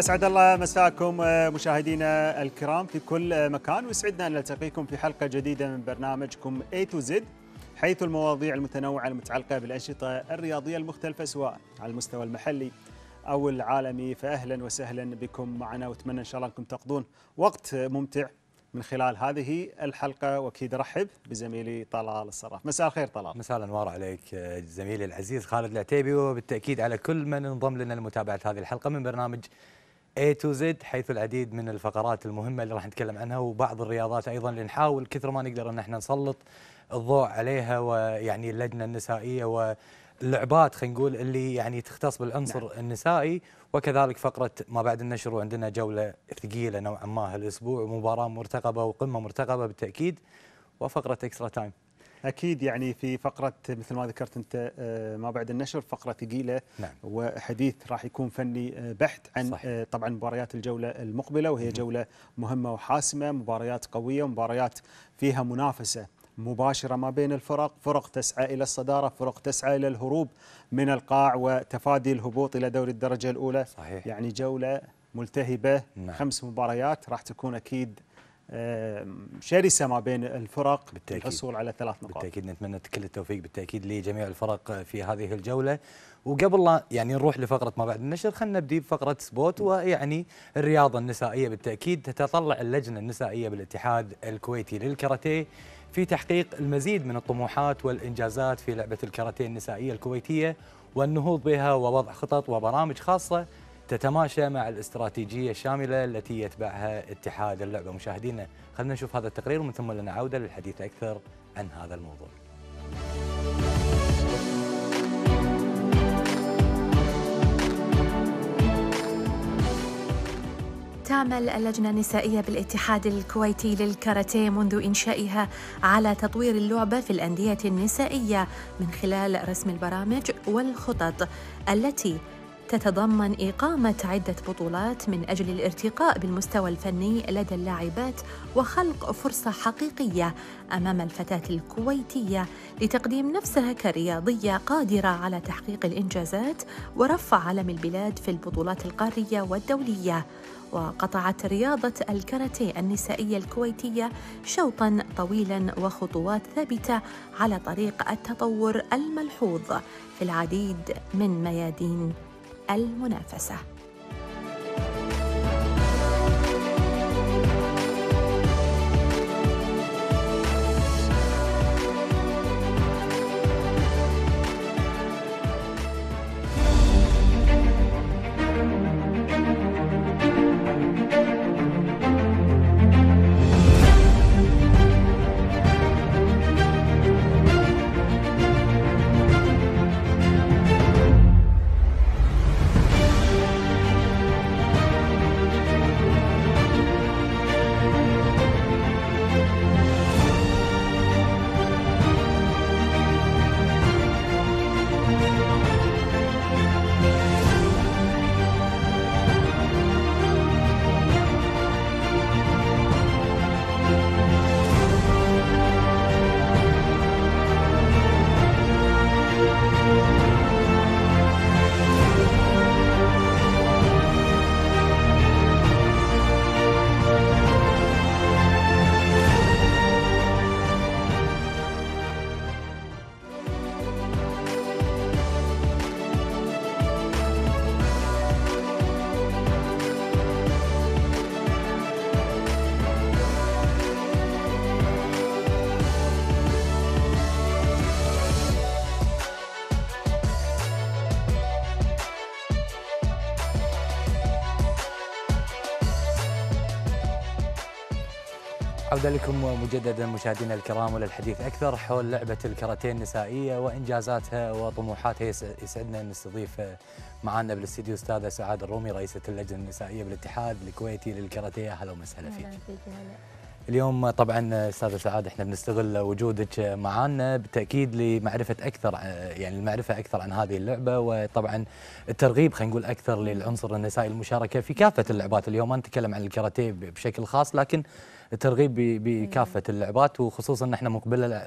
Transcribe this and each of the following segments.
اسعد الله مساكم آه، مشاهدينا الكرام في كل آه، مكان ويسعدنا ان نلتقيكم في حلقه جديده من برنامجكم A to Z حيث المواضيع المتنوعه المتعلقه بالانشطه الرياضيه المختلفه سواء على المستوى المحلي او العالمي فاهلا وسهلا بكم معنا واتمنى ان شاء الله انكم تقضون وقت آه، ممتع من خلال هذه الحلقه واكيد ارحب بزميلي طلال الصراف مساء الخير طلال مساء الانوار عليك زميلي العزيز خالد العتيبي وبالتاكيد على كل من انضم لنا لمتابعه هذه الحلقه من برنامج A to Z حيث العديد من الفقرات المهمة اللي راح نتكلم عنها وبعض الرياضات أيضا اللي نحاول كثر ما نقدر أن احنا نسلط الضوء عليها ويعني اللجنة النسائية واللعبات خلينا نقول اللي يعني تختص بالعنصر نعم. النسائي وكذلك فقرة ما بعد النشر وعندنا جولة ثقيلة نوعا ما هالأسبوع ومباراة مرتقبة وقمة مرتقبة بالتأكيد وفقرة اكسترا تايم اكيد يعني في فقره مثل ما ذكرت انت آه، ما بعد النشر فقره ثقيله نعم. وحديث راح يكون فني آه، بحت عن صحيح. آه، طبعا مباريات الجوله المقبله وهي جوله مهمه وحاسمه مباريات قويه مباريات فيها منافسه مباشره ما بين الفرق، فرق تسعى الى الصداره، فرق تسعى الى الهروب من القاع وتفادي الهبوط الى دوري الدرجه الاولى. صحيح. يعني جوله ملتهبه نعم. خمس مباريات راح تكون اكيد شرسه ما بين الفرق بالتأكيد الحصول على ثلاث نقاط بالتاكيد نتمنى كل التوفيق بالتاكيد لجميع الفرق في هذه الجوله وقبل لا يعني نروح لفقره ما بعد النشر خلينا نبدي بفقره سبوت ويعني الرياضه النسائيه بالتاكيد تتطلع اللجنه النسائيه بالاتحاد الكويتي للكاراتيه في تحقيق المزيد من الطموحات والانجازات في لعبه الكاراتيه النسائيه الكويتيه والنهوض بها ووضع خطط وبرامج خاصه تتماشى مع الاستراتيجية الشاملة التي يتبعها اتحاد اللعبة مشاهدينا خلينا نشوف هذا التقرير ومن ثم لنا عودة للحديث أكثر عن هذا الموضوع تعمل اللجنة النسائية بالاتحاد الكويتي للكاراتيه منذ إنشائها على تطوير اللعبة في الأندية النسائية من خلال رسم البرامج والخطط التي تتضمن إقامة عدة بطولات من أجل الارتقاء بالمستوى الفني لدى اللاعبات وخلق فرصة حقيقية أمام الفتاة الكويتية لتقديم نفسها كرياضية قادرة على تحقيق الإنجازات ورفع علم البلاد في البطولات القارية والدولية وقطعت رياضة الكاراتيه النسائية الكويتية شوطا طويلا وخطوات ثابتة على طريق التطور الملحوظ في العديد من ميادين المنافسه العودة لكم مجددا مشاهدينا الكرام وللحديث أكثر حول لعبة الكاراتيه النسائية وإنجازاتها وطموحاتها يسعدنا أن نستضيف معنا بالاستديو أستاذة سعاد الرومي رئيسة اللجنة النسائية بالاتحاد الكويتي للكاراتيه أهلا وسهلا فيك اليوم طبعا استاذه سعاد احنا بنستغل وجودك معنا بالتاكيد لمعرفه اكثر يعني المعرفه اكثر عن هذه اللعبه وطبعا الترغيب خلينا نقول اكثر للعنصر النسائي المشاركه في كافه اللعبات اليوم ما نتكلم عن الكاراتيه بشكل خاص لكن الترغيب بكافه اللعبات وخصوصا نحن احنا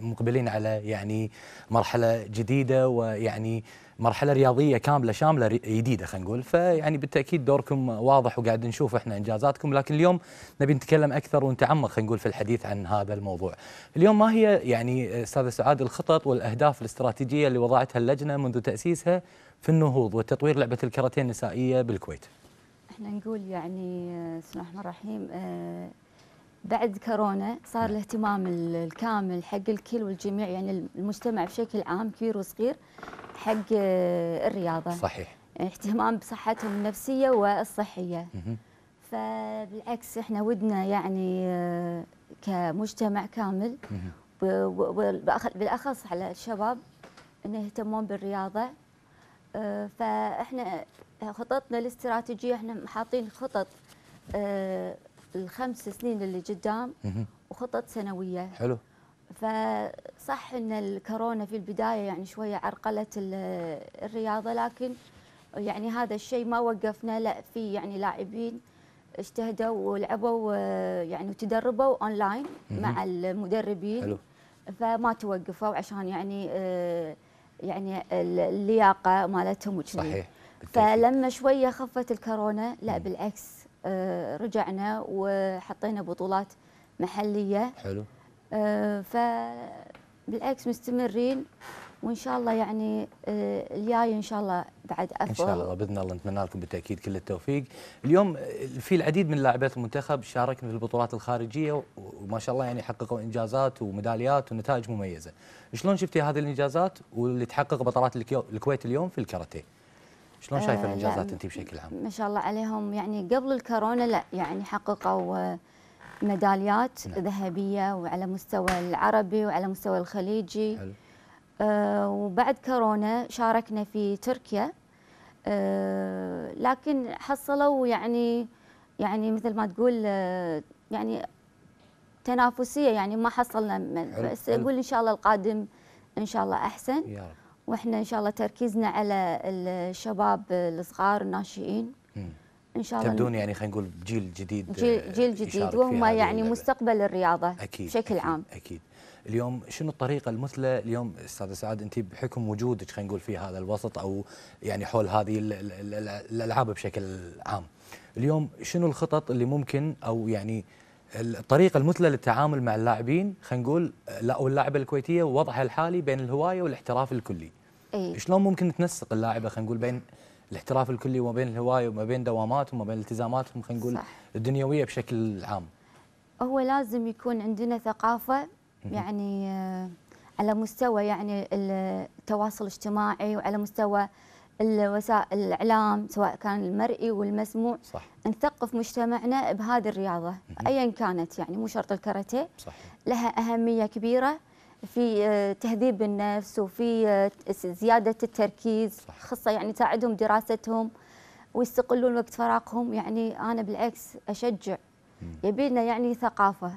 مقبلين على يعني مرحله جديده ويعني مرحله رياضيه كامله شامله جديده خلينا نقول فيعني بالتاكيد دوركم واضح وقاعد نشوف احنا انجازاتكم لكن اليوم نبي نتكلم اكثر ونتعمق خلينا نقول في الحديث عن هذا الموضوع. اليوم ما هي يعني أستاذة سعاد الخطط والاهداف الاستراتيجيه اللي وضعتها اللجنه منذ تاسيسها في النهوض وتطوير لعبه الكاراتيه النسائيه بالكويت؟ احنا نقول يعني آه، بسم الله الرحمن الرحيم آه، بعد كورونا صار نعم. الاهتمام الكامل حق الكل والجميع يعني المجتمع بشكل عام كبير وصغير حق آه، الرياضه صحيح يعني اهتمام بصحتهم النفسيه والصحيه فبالعكس احنا ودنا يعني آه، كمجتمع كامل بالاخص على الشباب انه يهتمون بالرياضه آه، فاحنا خططنا الاستراتيجيه احنا حاطين خطط الخمس سنين اللي قدام وخطط سنويه حلو فصح ان الكورونا في البدايه يعني شويه عرقلت الرياضه لكن يعني هذا الشيء ما وقفنا لا في يعني لاعبين اجتهدوا ولعبوا آه، يعني وتدربوا اونلاين مع المدربين حلو. فما توقفوا عشان يعني آه، يعني اللياقه مالتهم وكذي صحيح فلما شويه خفت الكورونا لا بالعكس آه، رجعنا وحطينا بطولات محليه حلو آه، فبالعكس مستمرين وان شاء الله يعني آه، الجاي ان شاء الله بعد افضل ان شاء الله باذن الله نتمنى لكم بالتاكيد كل التوفيق. اليوم في العديد من لاعبات المنتخب شاركنا في البطولات الخارجيه وما شاء الله يعني حققوا انجازات وميداليات ونتائج مميزه. شلون شفتي هذه الانجازات واللي تحقق بطلات الكويت اليوم في الكاراتيه؟ شلون شايفه آه، الانجازات يعني انت بشكل عام؟ ما شاء الله عليهم يعني قبل الكورونا لا يعني حققوا آه، ميداليات نعم. ذهبيه وعلى مستوى العربي وعلى مستوى الخليجي حلو. آه وبعد كورونا شاركنا في تركيا آه لكن حصلوا يعني يعني مثل ما تقول آه، يعني تنافسيه يعني ما حصلنا بس اقول ان شاء الله القادم ان شاء الله احسن يا رب. واحنا ان شاء الله تركيزنا على الشباب الصغار الناشئين ان شاء الله تبدون يعني خلينا نقول بجيل جديد جيل, جيل آه، جديد وهم يعني مستقبل الرياضه أكيد بشكل أكيد عام اكيد اليوم شنو الطريقه المثلى اليوم استاذ سعاد انت بحكم وجودك خلينا نقول في هذا الوسط او يعني حول هذه الالعاب بشكل عام اليوم شنو الخطط اللي ممكن او يعني الطريقه المثلى للتعامل مع اللاعبين خلينا نقول او اللاعبه الكويتيه ووضعها الحالي بين الهوايه والاحتراف الكلي أي. شلون ممكن تنسق اللاعبه خلينا نقول بين الاحتراف الكلي وما بين الهوايه وما بين دواماتهم وما بين التزاماتهم خلينا نقول الدنيويه بشكل عام هو لازم يكون عندنا ثقافه يعني آه، على مستوى يعني التواصل الاجتماعي وعلى مستوى الوسائل الاعلام سواء كان المرئي والمسموع صح. نثقف مجتمعنا بهذه الرياضه ايا كانت يعني مو شرط الكاراتيه لها اهميه كبيره في آه، تهذيب النفس وفي آه، زياده التركيز خاصه يعني تساعدهم دراستهم ويستقلون وقت فراغهم يعني انا بالعكس اشجع يبينا يعني ثقافه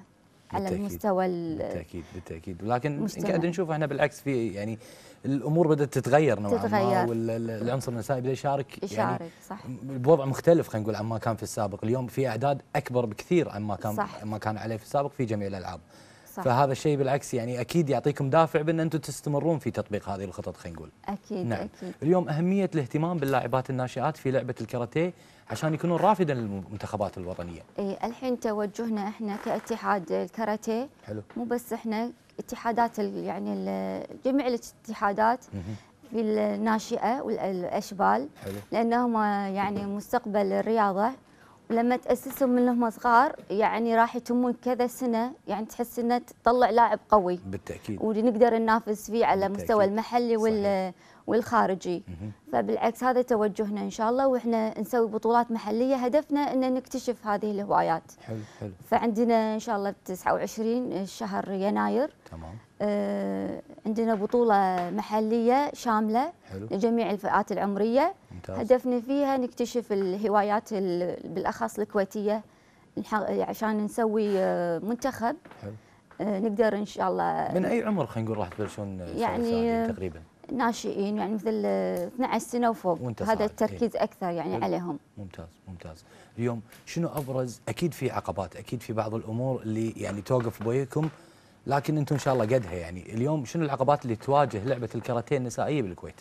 على المستوى بالتاكيد بالتاكيد ولكن قاعد نشوف احنا بالعكس في يعني الامور بدات تتغير نوعا ما والعنصر النسائي بدا يشارك يعني يشارك يعني صح بوضع مختلف خلينا نقول عما كان في السابق اليوم في اعداد اكبر بكثير عما كان صح. ما كان عليه في السابق في جميع الالعاب صح. فهذا الشيء بالعكس يعني اكيد يعطيكم دافع بان انتم تستمرون في تطبيق هذه الخطط خلينا نقول اكيد نعم. اكيد اليوم اهميه الاهتمام باللاعبات الناشئات في لعبه الكاراتيه عشان يكونون رافدا للمنتخبات الوطنيه اي الحين توجهنا احنا كاتحاد الكاراتيه حلو مو بس احنا اتحادات يعني جميع الاتحادات في الناشئه والاشبال حلو. لانهم يعني مستقبل الرياضه لما تاسسهم من هم صغار يعني راح يتمون كذا سنه يعني تحس انه تطلع لاعب قوي بالتاكيد ونقدر ننافس فيه على بالتأكيد. مستوى المحلي وال والخارجي فبالعكس هذا توجهنا ان شاء الله واحنا نسوي بطولات محليه هدفنا ان نكتشف هذه الهوايات حلو حلو فعندنا ان شاء الله 29 شهر يناير تمام آه، عندنا بطولة محلية شاملة حلو. لجميع الفئات العمرية ممتاز. هدفنا فيها نكتشف الهوايات بالأخص الكويتية عشان نسوي آه، منتخب حلو. آه، نقدر إن شاء الله من أي عمر خلينا نقول راح تبلشون يعني تقريبا ناشئين يعني مثل 12 سنة وفوق هذا إيه. التركيز إيه؟ أكثر يعني حلو. عليهم ممتاز ممتاز اليوم شنو أبرز أكيد في عقبات أكيد في بعض الأمور اللي يعني توقف بويكم لكن انتم ان شاء الله قدها يعني اليوم شنو العقبات اللي تواجه لعبه الكاراتيه النسائيه بالكويت؟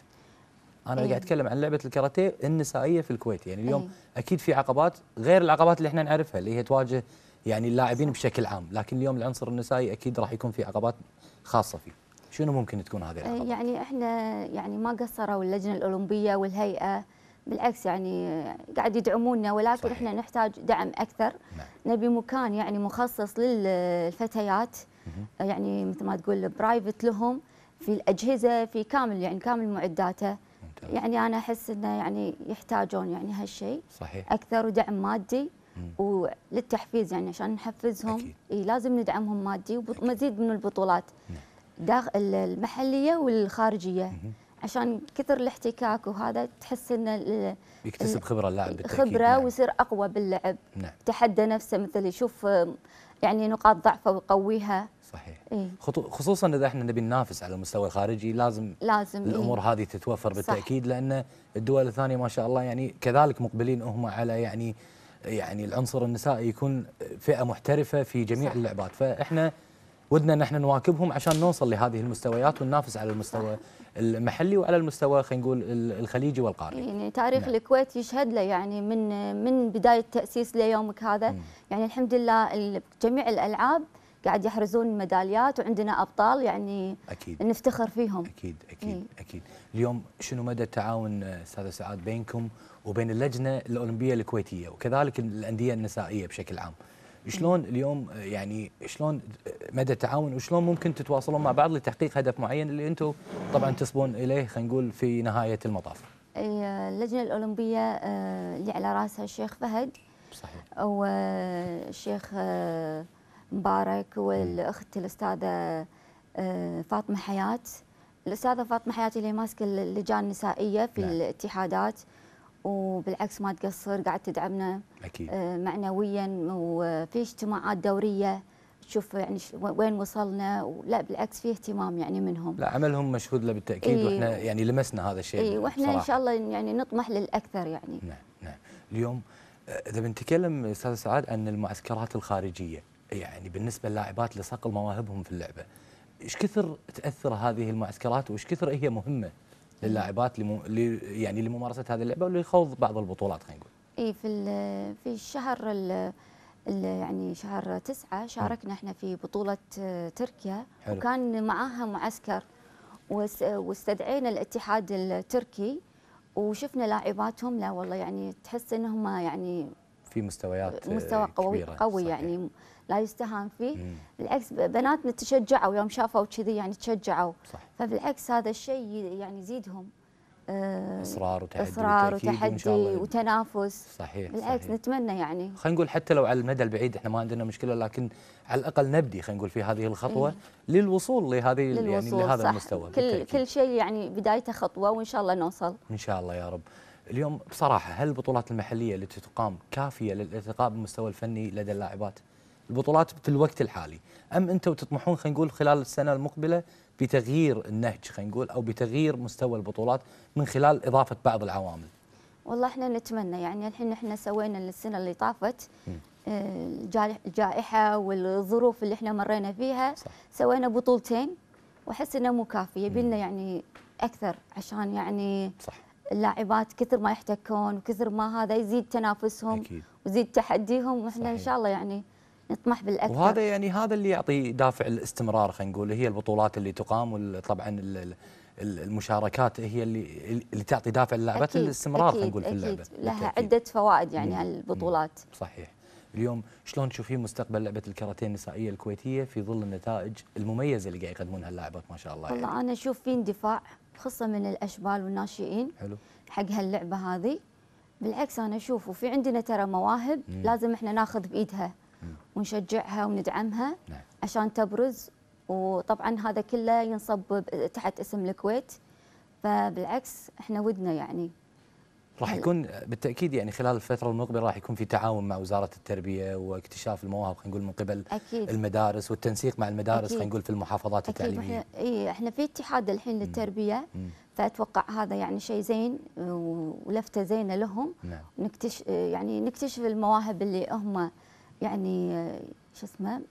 انا قاعد أمم. اتكلم عن لعبه الكاراتيه النسائيه في الكويت يعني اليوم أي. أمم. اكيد في عقبات غير العقبات اللي احنا نعرفها اللي هي تواجه يعني اللاعبين بشكل عام لكن اليوم العنصر النسائي اكيد راح يكون في عقبات خاصه فيه شنو ممكن تكون هذه العقبات يعني احنا يعني ما قصروا اللجنه الاولمبيه والهيئه بالعكس يعني قاعد يدعمونا ولكن صحيح. احنا نحتاج دعم اكثر نعم. نبي مكان يعني مخصص للفتيات يعني مثل ما تقول برايفت لهم في الاجهزه في كامل يعني كامل معداته يعني انا احس انه يعني يحتاجون يعني هالشيء صحيح اكثر ودعم مادي وللتحفيز يعني عشان نحفزهم أكيد. لازم ندعمهم مادي ومزيد من البطولات نعم. داخل المحليه والخارجيه مم. عشان كثر الاحتكاك وهذا تحس ان يكتسب خبره اللاعب بالتأكيد خبره نعم. ويصير اقوى باللعب نعم. تحدى نفسه مثل يشوف يعني نقاط ضعفه ويقويها صحيح إيه؟ خصوصا اذا احنا نبي ننافس على المستوى الخارجي لازم لازم إيه. الامور إيه؟ هذه تتوفر بالتاكيد صح. لان الدول الثانيه ما شاء الله يعني كذلك مقبلين هم على يعني يعني العنصر النسائي يكون فئه محترفه في جميع صح. اللعبات فاحنا ودنا ان احنا نواكبهم عشان نوصل لهذه المستويات وننافس على المستوى المحلي وعلى المستوى خلينا نقول الخليجي والقاري. يعني تاريخ نعم. الكويت يشهد له يعني من من بدايه تاسيس ليومك هذا م. يعني الحمد لله جميع الالعاب قاعد يحرزون ميداليات وعندنا ابطال يعني أكيد. نفتخر فيهم اكيد اكيد إيه؟ اكيد اليوم شنو مدى التعاون استاذه سعاد بينكم وبين اللجنه الاولمبيه الكويتيه وكذلك الانديه النسائيه بشكل عام شلون اليوم يعني شلون مدى التعاون وشلون ممكن تتواصلون مع بعض لتحقيق هدف معين اللي انتم طبعا تصبون اليه خلينا نقول في نهايه المطاف. اللجنه الاولمبيه آه، اللي على راسها الشيخ فهد صحيح والشيخ آه، مبارك والاخت الاستاذه آه، فاطمه حياه الاستاذه فاطمه حياه اللي ماسكه اللجان النسائيه في نعم. الاتحادات وبالعكس ما تقصر قاعد تدعمنا أكيد. آه، معنويا وفي اجتماعات دوريه تشوف يعني وين وصلنا ولا بالعكس في اهتمام يعني منهم لا عملهم مشهود له بالتاكيد إيه واحنا يعني لمسنا هذا الشيء اي واحنا ان شاء الله يعني نطمح للاكثر يعني نعم نعم اليوم آه، اذا بنتكلم استاذ سعاد عن المعسكرات الخارجيه يعني بالنسبه للاعبات لصقل مواهبهم في اللعبه ايش كثر تاثر هذه المعسكرات وايش كثر هي مهمه للاعبات لمو... ل... يعني لممارسه هذه اللعبه ولخوض بعض البطولات خلينا نقول. اي في في الشهر ال... يعني شهر تسعة شاركنا نعم. احنا في بطولة تركيا حلو. وكان معاها معسكر واستدعينا الاتحاد التركي وشفنا لاعباتهم لا والله يعني تحس انهم يعني في مستويات آه، مستوى قوي قوي يعني صحيح. يعني لا يستهان فيه مم. بالعكس بناتنا تشجعوا يوم شافوا كذي يعني تشجعوا صح. فبالعكس هذا الشيء يعني يزيدهم آه، اصرار وتحدي اصرار وتحدي وتنافس صحيح بالعكس صحيح. نتمنى يعني خلينا نقول حتى لو على المدى البعيد احنا ما عندنا مشكله لكن على الاقل نبدي خلينا نقول في هذه الخطوه إيه؟ للوصول لهذه يعني للوصول يعني لهذا صح. المستوى كل بالتأكيد. كل شيء يعني بدايته خطوه وان شاء الله نوصل ان شاء الله يا رب اليوم بصراحه هل البطولات المحليه التي تقام كافيه للارتقاء بالمستوى الفني لدى اللاعبات؟ البطولات في الوقت الحالي، ام انتم تطمحون خلينا نقول خلال السنه المقبله بتغيير النهج خلينا نقول او بتغيير مستوى البطولات من خلال اضافه بعض العوامل؟ والله احنا نتمنى يعني الحين احنا سوينا السنه اللي طافت الجائحه آه، والظروف اللي احنا مرينا فيها صح. سوينا بطولتين واحس انها مو كافيه يبي لنا يعني اكثر عشان يعني صح. اللاعبات كثر ما يحتكون وكثر ما هذا يزيد تنافسهم أكيد. ويزيد تحديهم واحنا ان شاء الله يعني نطمح بالاكثر وهذا يعني هذا اللي يعطي دافع الاستمرار خلينا نقول هي البطولات اللي تقام وطبعا المشاركات هي اللي اللي تعطي دافع للاعبات الاستمرار خلينا نقول في اللعبه أكيد. لها عده فوائد يعني هالبطولات صحيح اليوم شلون تشوفين مستقبل لعبه الكاراتيه النسائيه الكويتيه في ظل النتائج المميزه اللي قاعد يقدمونها اللاعبات ما شاء الله والله يعني. انا اشوف في اندفاع خصه من الاشبال والناشئين حلو حق هاللعبه هذه بالعكس انا اشوف وفي عندنا ترى مواهب مم. لازم احنا ناخذ بايدها مم. ونشجعها وندعمها نعم. عشان تبرز وطبعا هذا كله ينصب تحت اسم الكويت فبالعكس احنا ودنا يعني راح أيوة. يكون بالتاكيد يعني خلال الفتره المقبله راح يكون في تعاون مع وزاره التربيه واكتشاف المواهب خلينا نقول من قبل أكيد. المدارس والتنسيق مع المدارس خلينا نقول في المحافظات أكيد التعليميه اي احنا في اتحاد الحين للتربيه فاتوقع هذا يعني شيء زين ولفته زينه لهم نعم. نكتش يعني نكتشف المواهب اللي هم يعني شو اسمه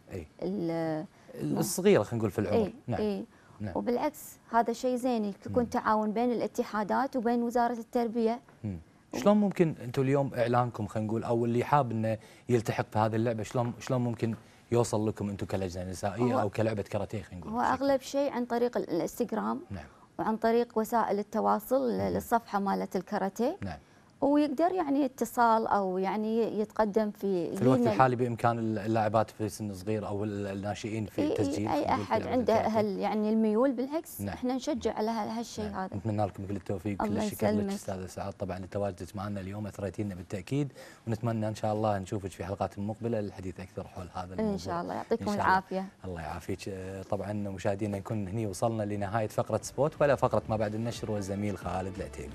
الصغيره خلينا نقول في العمر اي نعم. اي نعم. وبالعكس هذا شيء زين يكون تعاون بين الاتحادات وبين وزاره التربيه مم. شلون ممكن انتم اليوم اعلانكم خلينا نقول او اللي حاب انه يلتحق في هذه اللعبه شلون شلون ممكن يوصل لكم انتم كلجنه نسائيه او كلعبه كاراتيه خلينا نقول هو اغلب شيء عن طريق الانستغرام نعم وعن طريق وسائل التواصل مم. للصفحه مالت الكاراتيه نعم ويقدر يعني اتصال او يعني يتقدم في في الوقت الحالي بامكان اللاعبات في سن صغير او الناشئين في التسجيل اي احد يعني عنده هل يعني الميول بالعكس نعم. احنا نشجع على هالشيء نعم. هذا نتمنى لكم كل التوفيق كل الشكر لك استاذه سعاد طبعا لتواجدك معنا اليوم اثريتينا بالتاكيد ونتمنى ان شاء الله نشوفك في حلقات مقبله للحديث اكثر حول هذا الموضوع ان شاء الله يعطيكم العافيه الله يعافيك آه، طبعا مشاهدينا نكون هني وصلنا لنهايه فقره سبوت ولا فقره ما بعد النشر والزميل خالد العتيبي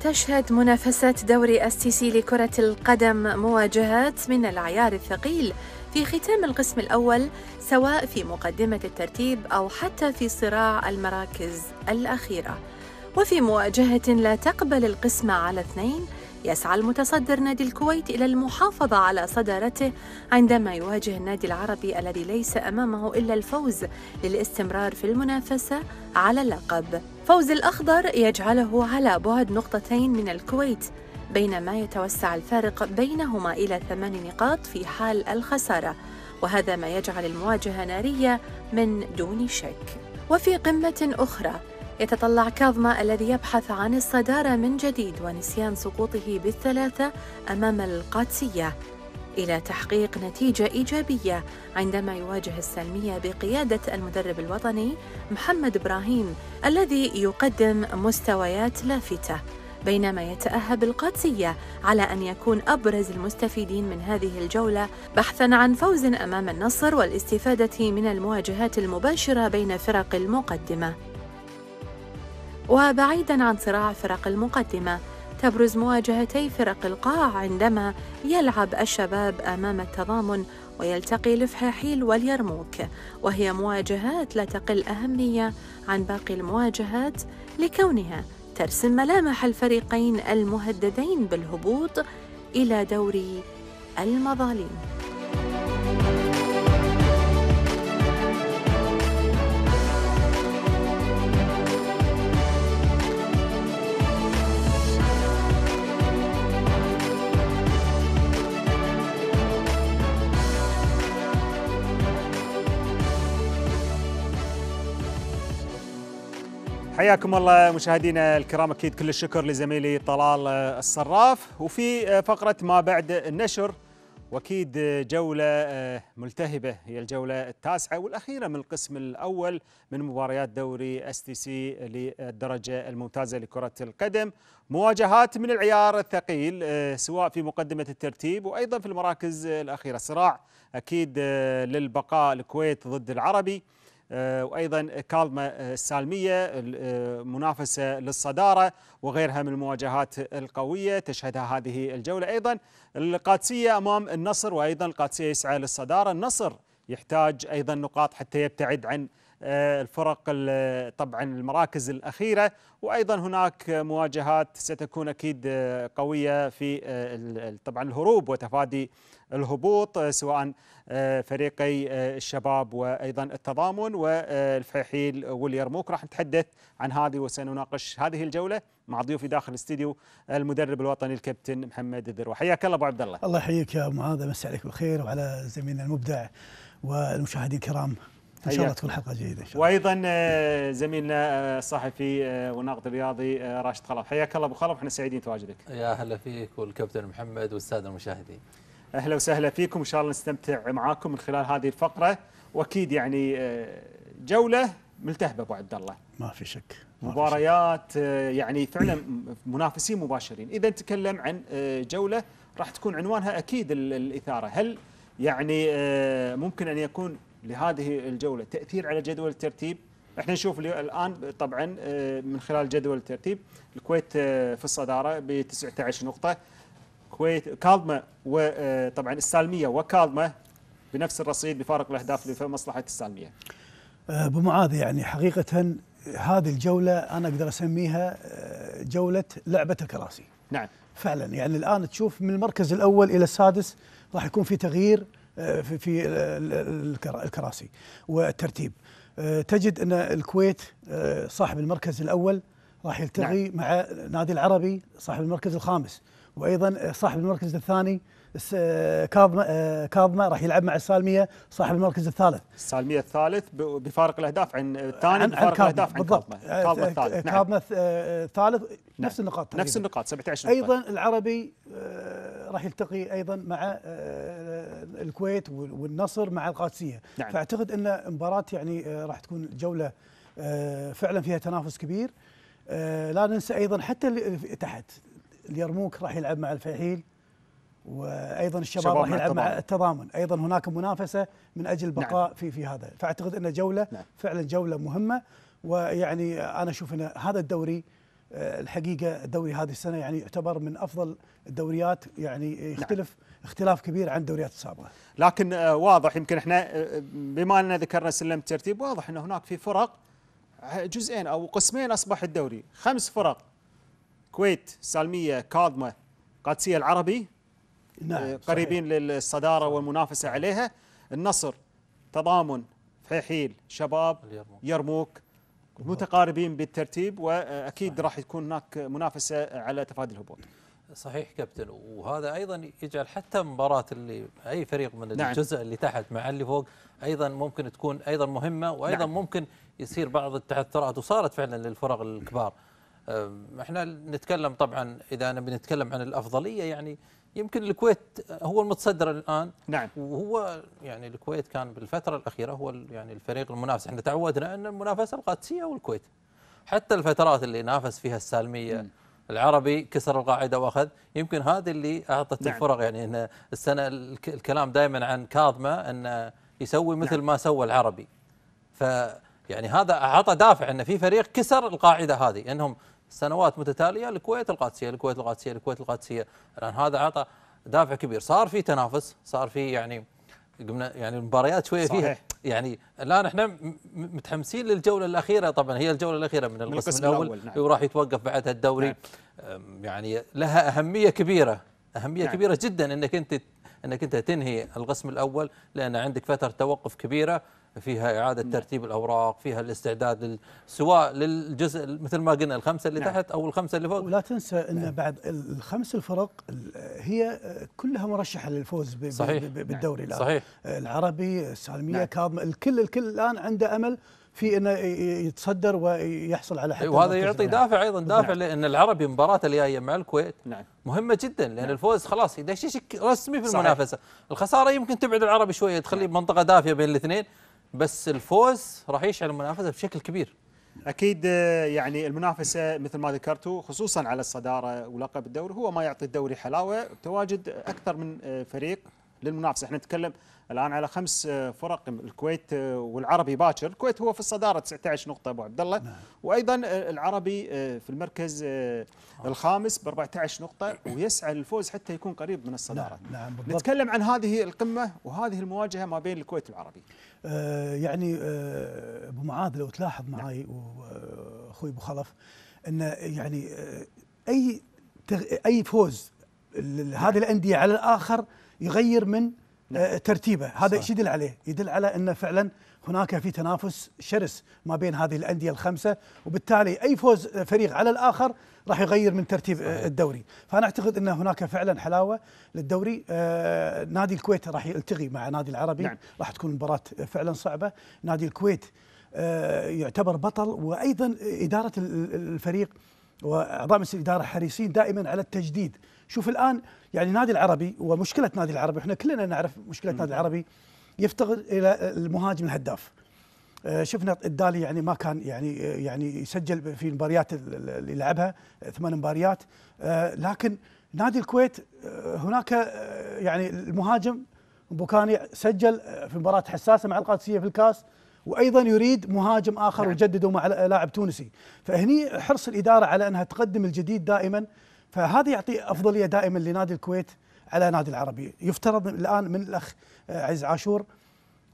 تشهد منافسات دوري اس تي سي لكرة القدم مواجهات من العيار الثقيل في ختام القسم الأول سواء في مقدمة الترتيب أو حتى في صراع المراكز الأخيرة وفي مواجهة لا تقبل القسم على اثنين يسعى المتصدر نادي الكويت إلى المحافظة على صدارته عندما يواجه النادي العربي الذي ليس أمامه إلا الفوز للاستمرار في المنافسة على اللقب فوز الأخضر يجعله على بعد نقطتين من الكويت بينما يتوسع الفارق بينهما إلى ثمان نقاط في حال الخسارة وهذا ما يجعل المواجهة نارية من دون شك وفي قمة أخرى يتطلع كاظما الذي يبحث عن الصدارة من جديد ونسيان سقوطه بالثلاثة أمام القادسية إلى تحقيق نتيجة إيجابية عندما يواجه السلمية بقيادة المدرب الوطني محمد إبراهيم الذي يقدم مستويات لافتة بينما يتأهب القادسية على أن يكون أبرز المستفيدين من هذه الجولة بحثاً عن فوز أمام النصر والاستفادة من المواجهات المباشرة بين فرق المقدمة وبعيدا عن صراع فرق المقدمة تبرز مواجهتي فرق القاع عندما يلعب الشباب أمام التضامن ويلتقي لفحاحيل واليرموك وهي مواجهات لا تقل أهمية عن باقي المواجهات لكونها ترسم ملامح الفريقين المهددين بالهبوط إلى دوري المظالم حياكم الله مشاهدينا الكرام اكيد كل الشكر لزميلي طلال الصراف وفي فقره ما بعد النشر واكيد جوله ملتهبه هي الجوله التاسعه والاخيره من القسم الاول من مباريات دوري اس تي سي للدرجه الممتازه لكره القدم مواجهات من العيار الثقيل سواء في مقدمه الترتيب وايضا في المراكز الاخيره صراع اكيد للبقاء الكويت ضد العربي وأيضا كالما السالمية آه، منافسة للصدارة وغيرها من المواجهات القوية تشهدها هذه الجولة أيضا القادسية أمام النصر وأيضا القادسية يسعى للصدارة النصر يحتاج أيضا نقاط حتى يبتعد عن آه، الفرق طبعا المراكز الأخيرة وأيضا هناك مواجهات ستكون أكيد آه، قوية في طبعا الهروب وتفادي الهبوط آه، سواء آه، فريقي آه، الشباب وايضا التضامن والفيحيل واليرموك راح نتحدث عن هذه وسنناقش هذه الجوله مع ضيوفي داخل الاستديو المدرب الوطني الكابتن محمد الذروه حياك الله ابو عبد الله الله يحييك يا معاذ مسي عليك بالخير وعلى زميلنا المبدع والمشاهدين الكرام ان شاء الله تكون حلقه جيده ان شاء الله وايضا زميلنا الصحفي والناقد الرياضي راشد خلف حياك الله ابو خلف احنا سعيدين تواجدك يا هلا فيك والكابتن محمد والساده المشاهدين اهلا وسهلا فيكم ان شاء الله نستمتع معاكم من خلال هذه الفقره واكيد يعني آه، جوله ملتهبه ابو عبد الله ما في شك ما مباريات آه، يعني فعلا منافسين مباشرين اذا نتكلم عن آه، جوله راح تكون عنوانها اكيد الاثاره هل يعني ممكن ان يكون لهذه الجوله تاثير على جدول الترتيب احنا نشوف الان طبعا من خلال جدول الترتيب الكويت في الصداره ب 19 نقطه الكويت كالما وطبعا آه، السالميه وكاظمه بنفس الرصيد بفارق الاهداف مصلحه السالميه. آه، ابو معاذ يعني حقيقه هذه الجوله انا اقدر اسميها آه، جوله لعبه الكراسي. نعم. فعلا يعني الان تشوف من المركز الاول الى السادس راح يكون في تغيير في في الكراسي والترتيب. تجد ان الكويت صاحب المركز الاول راح يلتقي نعم. مع النادي العربي صاحب المركز الخامس. وايضا صاحب المركز الثاني كاظمة كاظمة راح يلعب مع السالمية صاحب المركز الثالث السالمية الثالث بفارق الأهداف عن الثاني عن بفارق عن الأهداف عن كاظمة كاظمة اه، الثالث نعم. كاظمة اه، الثالث نعم. نفس النقاط تقريبا. نفس النقاط 17 نقطة أيضا العربي اه، راح يلتقي أيضا مع الكويت والنصر مع القادسية نعم. فأعتقد أن مباراة يعني راح تكون جولة فعلا فيها تنافس كبير لا ننسى ايضا حتى اللي تحت اليرموك راح يلعب مع الفيحيل وايضا الشباب راح يلعب مع التضامن ايضا هناك منافسه من اجل البقاء نعم. في في هذا فاعتقد ان جوله نعم. فعلا جوله مهمه ويعني انا اشوف ان هذا الدوري آه، الحقيقه الدوري هذه السنه يعني يعتبر من افضل الدوريات يعني نعم. يختلف نعم. اختلاف كبير عن الدوريات السابقه. لكن آه، واضح يمكن احنا آه، بما اننا ذكرنا سلم الترتيب واضح ان هناك في فرق جزئين او قسمين اصبح الدوري، خمس فرق كويت سالمية كاظمة قادسية العربي نعم آه، قريبين صحيح. للصدارة والمنافسة عليها النصر تضامن فحيل شباب اليرموك. يرموك متقاربين بالترتيب واكيد صحيح. راح يكون هناك منافسه على تفادي الهبوط. صحيح كابتن وهذا ايضا يجعل حتى مباراه اللي اي فريق من نعم. الجزء اللي تحت مع اللي فوق ايضا ممكن تكون ايضا مهمه وايضا نعم. ممكن يصير بعض التعثرات وصارت فعلا للفرق الكبار احنا نتكلم طبعا اذا انا بنتكلم عن الافضليه يعني يمكن الكويت هو المتصدر الان نعم وهو يعني الكويت كان بالفتره الاخيره هو يعني الفريق المنافس احنا تعودنا ان المنافسه القادسيه والكويت حتى الفترات اللي نافس فيها السالميه م. العربي كسر القاعده واخذ يمكن هذه اللي اعطت نعم. الفرق يعني ان السنه الكلام دائما عن كاظمه انه يسوي مثل نعم. ما سوى العربي ف يعني هذا اعطى دافع ان في فريق كسر القاعده هذه انهم سنوات متتاليه الكويت القادسيه الكويت القادسيه الكويت القادسيه الان هذا اعطى دافع كبير صار في تنافس صار في يعني قمنا يعني المباريات شويه صحيح. فيها يعني الان احنا متحمسين للجوله الاخيره طبعا هي الجوله الاخيره من القسم, من القسم الاول, الأول. نعم. وراح يتوقف بعدها الدوري نعم. يعني لها اهميه كبيره اهميه نعم. كبيره جدا انك انت انك انت تنهي القسم الاول لان عندك فتره توقف كبيره فيها إعادة نعم. ترتيب الأوراق فيها الاستعداد سواء للجزء مثل ما قلنا الخمسة اللي نعم. تحت أو الخمسة اللي فوق ولا تنسى أن نعم. بعد الخمس الفرق هي كلها مرشحة للفوز صحيح. نعم. بالدوري نعم. الآن صحيح. العربي السالمية نعم. كاظم الكل الكل الآن عنده أمل في انه يتصدر ويحصل على حتى وهذا يعطي نعم. دافع ايضا دافع نعم. لان العربي مباراه الجايه مع الكويت نعم. مهمه جدا لان نعم. الفوز خلاص يدششك رسمي في صحيح. المنافسه الخساره يمكن تبعد العربي شويه تخليه نعم. منطقه دافيه بين الاثنين بس الفوز راح يشعل المنافسه بشكل كبير اكيد يعني المنافسه مثل ما ذكرتوا خصوصا على الصداره ولقب الدوري هو ما يعطي الدوري حلاوه تواجد اكثر من آه، فريق للمنافسه احنا نتكلم الان على خمس آه، فرق الكويت آه، والعربي باكر، الكويت هو في الصداره 19 نقطه ابو عبد الله نعم. وايضا آه، العربي في المركز الخامس ب 14 نقطه ويسعى للفوز حتى يكون قريب من الصداره. نعم. نعم بالضبط. نتكلم عن هذه القمه وهذه المواجهه ما بين الكويت والعربي. آه يعني آه ابو معاذ لو تلاحظ معي نعم. واخوي ابو خلف ان يعني آه اي اي فوز هذه الانديه على الاخر يغير من نعم. آه، ترتيبه هذا ايش يدل عليه يدل على أن فعلا هناك في تنافس شرس ما بين هذه الأندية الخمسة وبالتالي أي فوز فريق على الآخر راح يغير من ترتيب آه، صحيح. الدوري فأنا أعتقد أن هناك فعلا حلاوة للدوري آه، نادي الكويت راح يلتقي مع نادي العربي نعم. راح تكون مباراة فعلا صعبة نادي الكويت يعتبر بطل وأيضا إدارة الفريق واعضاء مجلس الاداره حريصين دائما على التجديد شوف الان يعني نادي العربي ومشكله نادي العربي احنا كلنا نعرف مشكله نادي العربي يفتقر الى المهاجم الهداف آه، شفنا الدالي يعني ما كان يعني آه، يعني يسجل في المباريات اللي لعبها ثمان مباريات آه، لكن نادي الكويت هناك يعني المهاجم بوكاني سجل في مباراة حساسة مع القادسية في الكاس وايضا يريد مهاجم اخر وجدده نعم. مع لاعب تونسي فهني حرص الاداره على انها تقدم الجديد دائما فهذا يعطي افضليه دائما لنادي الكويت على نادي العربي يفترض الان من الاخ آه، عز عاشور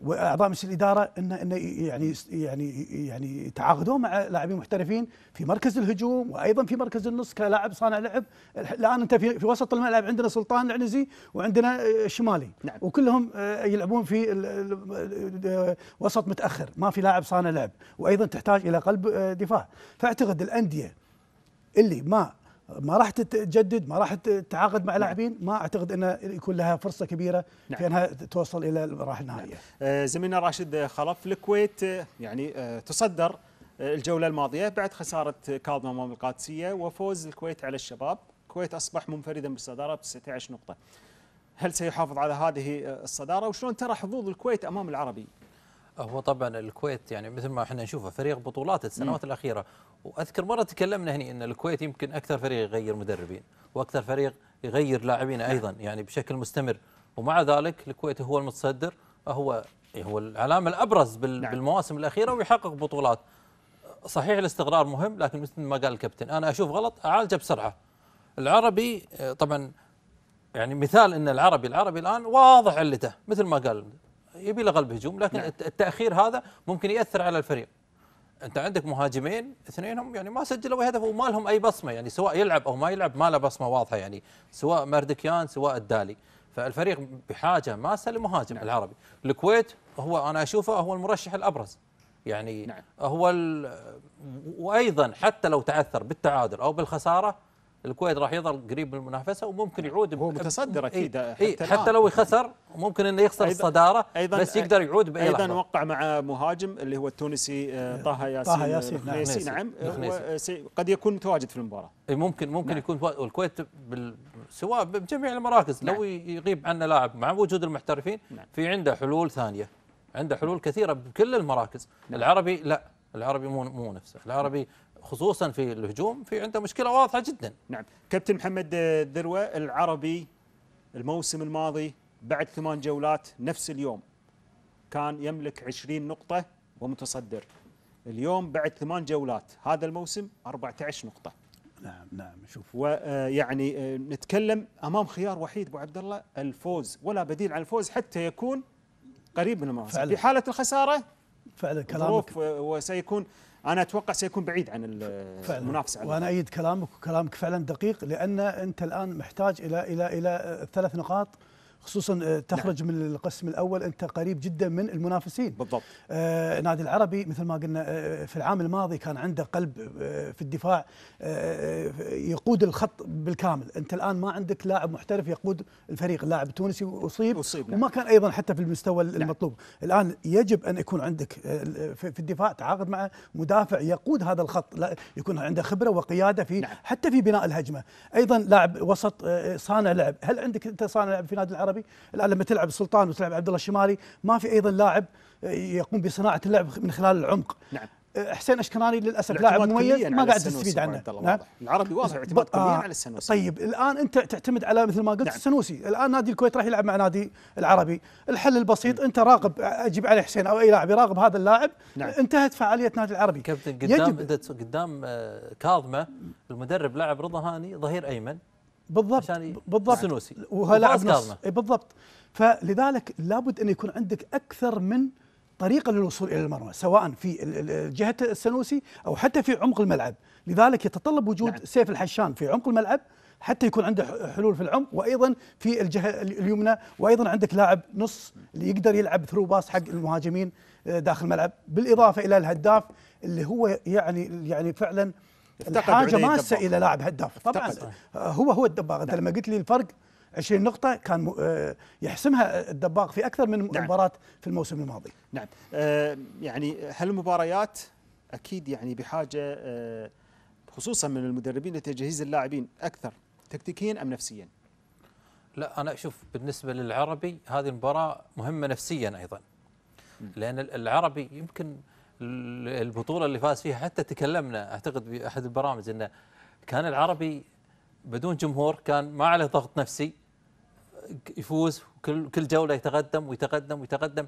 واعضاء مجلس الاداره ان ان يعني يعني يعني يتعاقدون مع لاعبين محترفين في مركز الهجوم وايضا في مركز النص كلاعب صانع لعب الان انت في, في وسط الملعب عندنا سلطان العنزي وعندنا الشمالي آه، نعم. وكلهم آه، يلعبون في وسط متاخر ما في لاعب صانع لعب وايضا تحتاج الى قلب دفاع فاعتقد الانديه اللي ما ما راح تجدد ما راح تتعاقد مع نعم. لاعبين ما اعتقد انه يكون لها فرصه كبيره نعم. في انها توصل الى المراحل نعم. النهائيه نعم. زميلنا راشد خلف الكويت آه، يعني آه، تصدر الجوله الماضيه بعد خساره كاظم امام القادسيه وفوز الكويت على الشباب الكويت اصبح منفردا بالصداره ب 19 نقطه هل سيحافظ على هذه الصداره وشلون ترى حظوظ الكويت امام العربي هو طبعا الكويت يعني مثل ما احنا نشوفه فريق بطولات السنوات م. الاخيره واذكر مره تكلمنا هنا ان الكويت يمكن اكثر فريق يغير مدربين واكثر فريق يغير لاعبين نعم. ايضا يعني بشكل مستمر ومع ذلك الكويت هو المتصدر هو هو العلامه الابرز نعم. بالمواسم الاخيره ويحقق بطولات صحيح الاستقرار مهم لكن مثل ما قال الكابتن انا اشوف غلط اعالجه بسرعه العربي آه، طبعا يعني مثال ان العربي العربي الان واضح علته مثل ما قال يبي له غلب هجوم لكن نعم. التاخير هذا ممكن ياثر على الفريق انت عندك مهاجمين اثنينهم يعني ما سجلوا هدف وما لهم اي بصمه يعني سواء يلعب او ما يلعب ما له بصمه واضحه يعني سواء ماردكيان سواء الدالي فالفريق بحاجه ماسه لمهاجم نعم. العربي الكويت هو انا اشوفه هو المرشح الابرز يعني نعم. هو ال... وايضا حتى لو تعثر بالتعادل او بالخساره الكويت راح يظل قريب من المنافسه وممكن يعود هو متصدر إيه، اكيد حتى, إيه حتى لو خسر ممكن انه يخسر أيضاً الصداره أيضاً بس يقدر يعود باي ايضا وقع مع مهاجم اللي هو التونسي آه، إيه، طه ياسين, طه ياسين نعم, نعم, نعم, نعم قد يكون متواجد في المباراه إيه، ممكن ممكن نعم يكون الكويت سواء بجميع المراكز نعم لو يغيب عنا لاعب مع وجود المحترفين نعم في عنده حلول ثانيه عنده حلول كثيره بكل المراكز نعم العربي لا العربي مو مو نفسه العربي خصوصا في الهجوم في عنده مشكله واضحه جدا نعم كابتن محمد آه، ذروه العربي الموسم الماضي بعد ثمان جولات نفس اليوم كان يملك 20 نقطه ومتصدر اليوم بعد ثمان جولات هذا الموسم 14 نقطه نعم نعم شوف ويعني آه، آه، نتكلم امام خيار وحيد ابو عبد الله الفوز ولا بديل عن الفوز حتى يكون قريب من المناصب في حاله الخساره فعلا كلامك وسيكون انا اتوقع سيكون بعيد عن المنافسه فعلا. وانا ايد كلامك وكلامك فعلا دقيق لان انت الان محتاج الى الى الى, إلى ثلاث نقاط خصوصا آه، تخرج نعم. من القسم الاول انت قريب جدا من المنافسين بالضبط آه نادي العربي مثل ما قلنا آه، آه، في العام الماضي كان عنده قلب في الدفاع يقود الخط بالكامل انت الان ما عندك لاعب محترف يقود الفريق اللاعب التونسي اصيب, أصيب نعم. وما كان ايضا حتى في المستوى نعم. المطلوب الان يجب ان يكون عندك في الدفاع تعاقد مع مدافع يقود هذا الخط لا يكون عنده خبره وقياده في نعم. حتى في بناء الهجمه ايضا لاعب وسط صانع لعب هل عندك انت صانع لعب في نادي العربي الشبابي الان لما تلعب سلطان وتلعب عبد الله الشمالي ما في ايضا لاعب يقوم بصناعه اللعب من خلال العمق نعم أه، حسين اشكناني للاسف لاعب مميز ما قاعد تستفيد عنه نعم العربي واضح اعتماد كليا آه، على السنوسي طيب الان انت تعتمد على مثل ما قلت نعم. السنوسي الان نادي الكويت راح يلعب مع نادي العربي الحل البسيط نعم. انت راقب اجيب عليه حسين او اي لاعب يراقب هذا اللاعب نعم. انتهت فعاليه نادي العربي كابتن قدام قدام آه، كاظمه المدرب لاعب رضا هاني ظهير ايمن بالضبط بالضبط سنوسي وهلاعب نص بالضبط فلذلك لابد ان يكون عندك اكثر من طريقه للوصول الى المرمى سواء في جهه السنوسي او حتى في عمق الملعب لذلك يتطلب وجود نعم. سيف الحشان في عمق الملعب حتى يكون عنده حلول في العمق وايضا في الجهه اليمنى وايضا عندك لاعب نص اللي يقدر يلعب ثرو باس حق المهاجمين آه، داخل الملعب بالاضافه الى الهداف اللي هو يعني يعني فعلا الحاجه ماسه الى لاعب هداف طبعا هو هو الدباغ انت نعم. لما قلت لي الفرق 20 نقطة كان آه، يحسمها الدباغ في أكثر من نعم. مباراة في الموسم الماضي. نعم أه يعني هالمباريات أكيد يعني بحاجة أه خصوصا من المدربين لتجهيز اللاعبين أكثر تكتيكيا أم نفسيا؟ لا أنا أشوف بالنسبة للعربي هذه المباراة مهمة نفسيا أيضا لأن العربي يمكن البطوله اللي فاز فيها حتى تكلمنا اعتقد باحد البرامج انه كان العربي بدون جمهور كان ما عليه ضغط نفسي يفوز كل كل جوله يتقدم ويتقدم ويتقدم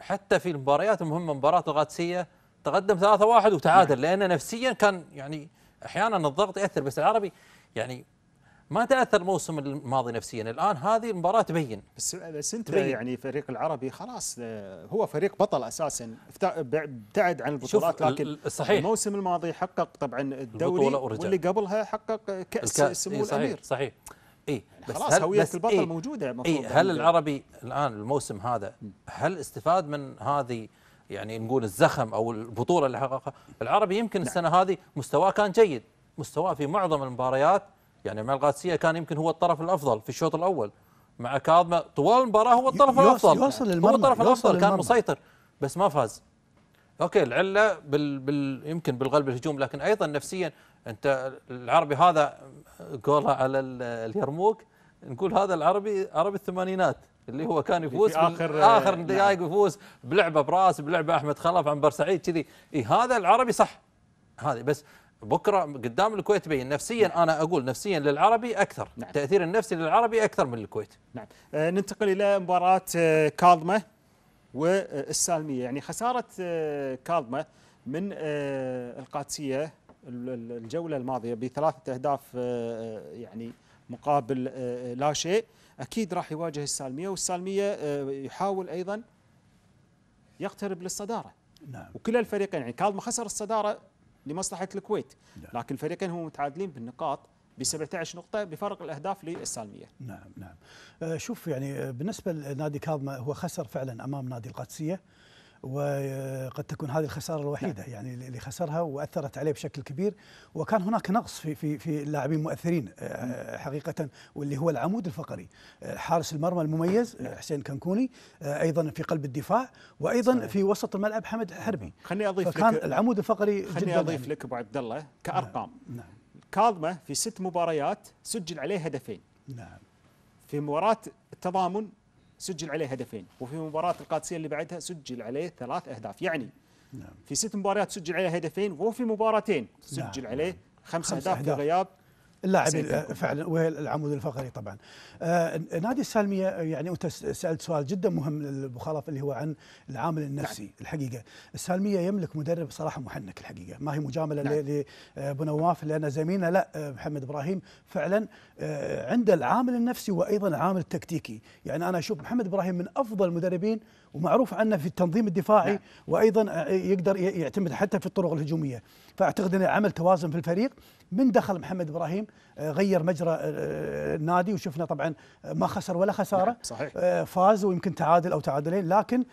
حتى في المباريات المهمه مباراه القادسيه تقدم 3-1 وتعادل نعم. لان نفسيا كان يعني احيانا الضغط ياثر بس العربي يعني ما تاثر الموسم الماضي نفسيا الان هذه المباراه تبين بس بس انت تبين. يعني فريق العربي خلاص آه، هو فريق بطل اساسا ابتعد عن البطولات لكن صحيح الموسم الماضي حقق طبعا الدوري واللي قبلها حقق كاس الك... سمو إيه صحيح الامير صحيح اي يعني خلاص هل هويه بس البطل إيه موجوده اي هل العربي الان الموسم هذا هل استفاد من هذه يعني نقول الزخم او البطوله اللي حققها العربي يمكن نعم. السنه هذه مستواه كان جيد مستواه في معظم المباريات يعني مع القادسيه كان يمكن هو الطرف الافضل في الشوط الاول مع كاظمه طوال المباراه هو الطرف يوصل الافضل يوصل للمرمى هو الطرف الافضل كان المرمى. مسيطر بس ما فاز اوكي العله بال... بال... يمكن بالقلب الهجوم لكن ايضا نفسيا انت العربي هذا قولها على اليرموك نقول هذا العربي عربي الثمانينات اللي هو كان يفوز في اخر آه، اخر نعم. دقائق نعم. يفوز بلعبه براس بلعبه احمد خلف عن بورسعيد كذي اي هذا العربي صح هذه بس بكره قدام الكويت بين نفسيا نعم. انا اقول نفسيا للعربي اكثر نعم. التاثير النفسي للعربي اكثر من الكويت نعم آه ننتقل الى مباراه آه كاظمه والسالميه يعني خساره آه كاظمه من آه، القادسيه الجوله الماضيه بثلاثه اهداف آه، آه، يعني مقابل لا شيء اكيد راح يواجه السالميه والسالميه يحاول ايضا يقترب للصداره نعم وكلا الفريقين يعني كاظمه خسر الصداره لمصلحه الكويت نعم. لكن الفريقين هم متعادلين بالنقاط ب 17 نقطة بفرق الأهداف للسالمية. نعم نعم. آه، شوف يعني آه، بالنسبة لنادي كاظمة هو خسر فعلا أمام نادي القادسية. وقد تكون هذه الخساره الوحيده نعم. يعني اللي خسرها واثرت عليه بشكل كبير وكان هناك نقص في في في اللاعبين مؤثرين آه، حقيقه واللي هو العمود الفقري آه، حارس المرمى المميز آه، نعم. حسين كنكوني ايضا في قلب الدفاع وايضا صحيح. في وسط الملعب حمد حربي خليني اضيف فكان لك العمود الفقري خليني اضيف يعني. لك ابو عبد الله نعم. كارقام نعم. نعم. كاظمه في ست مباريات سجل عليه هدفين نعم في مباراه التضامن سجل عليه هدفين وفي مباراة القادسية اللي بعدها سجل عليه ثلاث أهداف يعني نعم. في ست مباريات سجل عليه هدفين وفي مباراتين نعم. سجل نعم. عليه خمس, خمس أهداف, أهداف في الغياب اللاعب فعلا وهي العمود الفقري طبعا آه، نادي السالميه يعني انت سالت سؤال جدا مهم للبخالف اللي هو عن العامل النفسي نعم. الحقيقه السالميه يملك مدرب صراحه محنك الحقيقه ما هي مجامله نعم. لابو نواف لان زميلنا لا آه، محمد ابراهيم فعلا آه، عنده العامل النفسي وايضا العامل التكتيكي يعني انا اشوف محمد ابراهيم من افضل المدربين ومعروف عنه في التنظيم الدفاعي نعم. وايضا يقدر يعتمد حتى في الطرق الهجوميه فاعتقد انه عمل توازن في الفريق من دخل محمد ابراهيم آه، غير مجرى النادي آه، آه، وشفنا طبعا ما خسر ولا خساره نعم صحيح فاز ويمكن تعادل او تعادلين لكن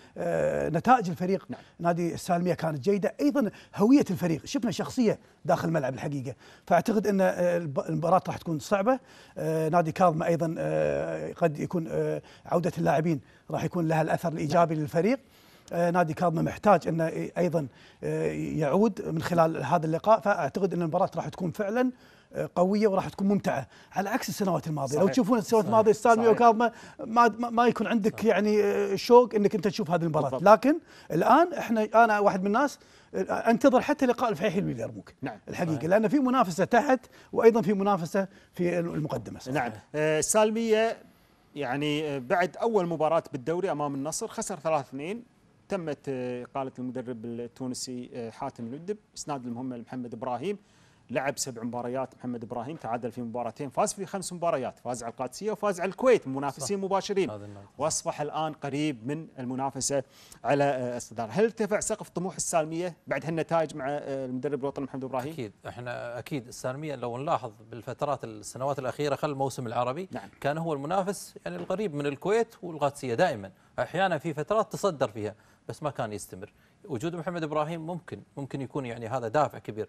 نتائج الفريق نعم نادي السالميه كانت جيده ايضا هويه الفريق شفنا شخصيه داخل الملعب الحقيقه فاعتقد ان المباراه راح تكون صعبه نادي كاظمه ايضا قد يكون عوده اللاعبين راح يكون لها الاثر الايجابي نعم للفريق آه، نادي كاظمه محتاج انه ايضا آه، يعود من خلال هذا اللقاء فاعتقد ان المباراه راح تكون فعلا آه، قويه وراح تكون ممتعه على عكس السنوات الماضيه صحيح. لو تشوفون السنوات الماضيه السالمي وكاظمه ما ما يكون عندك صحيح. يعني شوق انك انت تشوف هذه المباراه بالضبط. لكن الان احنا انا واحد من الناس انتظر حتى لقاء الفيح حلوي نعم الحقيقه صحيح. لان في منافسه تحت وايضا في منافسه في المقدمه صحيح. نعم السالميه يعني بعد اول مباراه بالدوري امام النصر خسر 3 2 تمت إقالة آه، المدرب التونسي آه، حاتم الندب إسناد المهمة لمحمد إبراهيم لعب سبع مباريات محمد ابراهيم تعادل في مباراتين فاز في خمس مباريات فاز على القادسيه وفاز على الكويت منافسين مباشرين واصبح الان قريب من المنافسه على آه، الصداره هل ارتفع سقف طموح السالميه بعد هالنتائج مع المدرب الوطني محمد ابراهيم اكيد احنا اكيد السالميه لو نلاحظ بالفترات السنوات الاخيره خلال الموسم العربي نعم. كان هو المنافس يعني القريب من الكويت والقادسيه دائما احيانا في فترات تصدر فيها بس ما كان يستمر وجود محمد إبراهيم ممكن ممكن يكون يعني هذا دافع كبير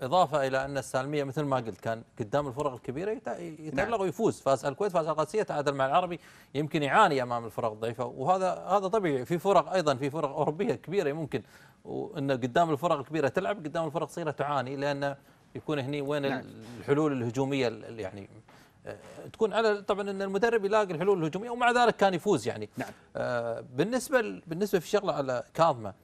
إضافة إلى أن السالمية مثل ما قلت كان قدام الفرق الكبيرة يتألق نعم. ويفوز فاز الكويت فاز القادسية تعادل مع العربي يمكن يعاني أمام الفرق الضعيفة وهذا هذا طبيعي في فرق أيضا في فرق أوروبية كبيرة ممكن وأن قدام الفرق الكبيرة تلعب قدام الفرق الصغيرة تعاني لأن يكون هني وين نعم. الحلول الهجومية يعني تكون على طبعا ان المدرب يلاقي الحلول الهجوميه ومع ذلك كان يفوز يعني نعم. آه، بالنسبه بالنسبه في شغله على كاظمه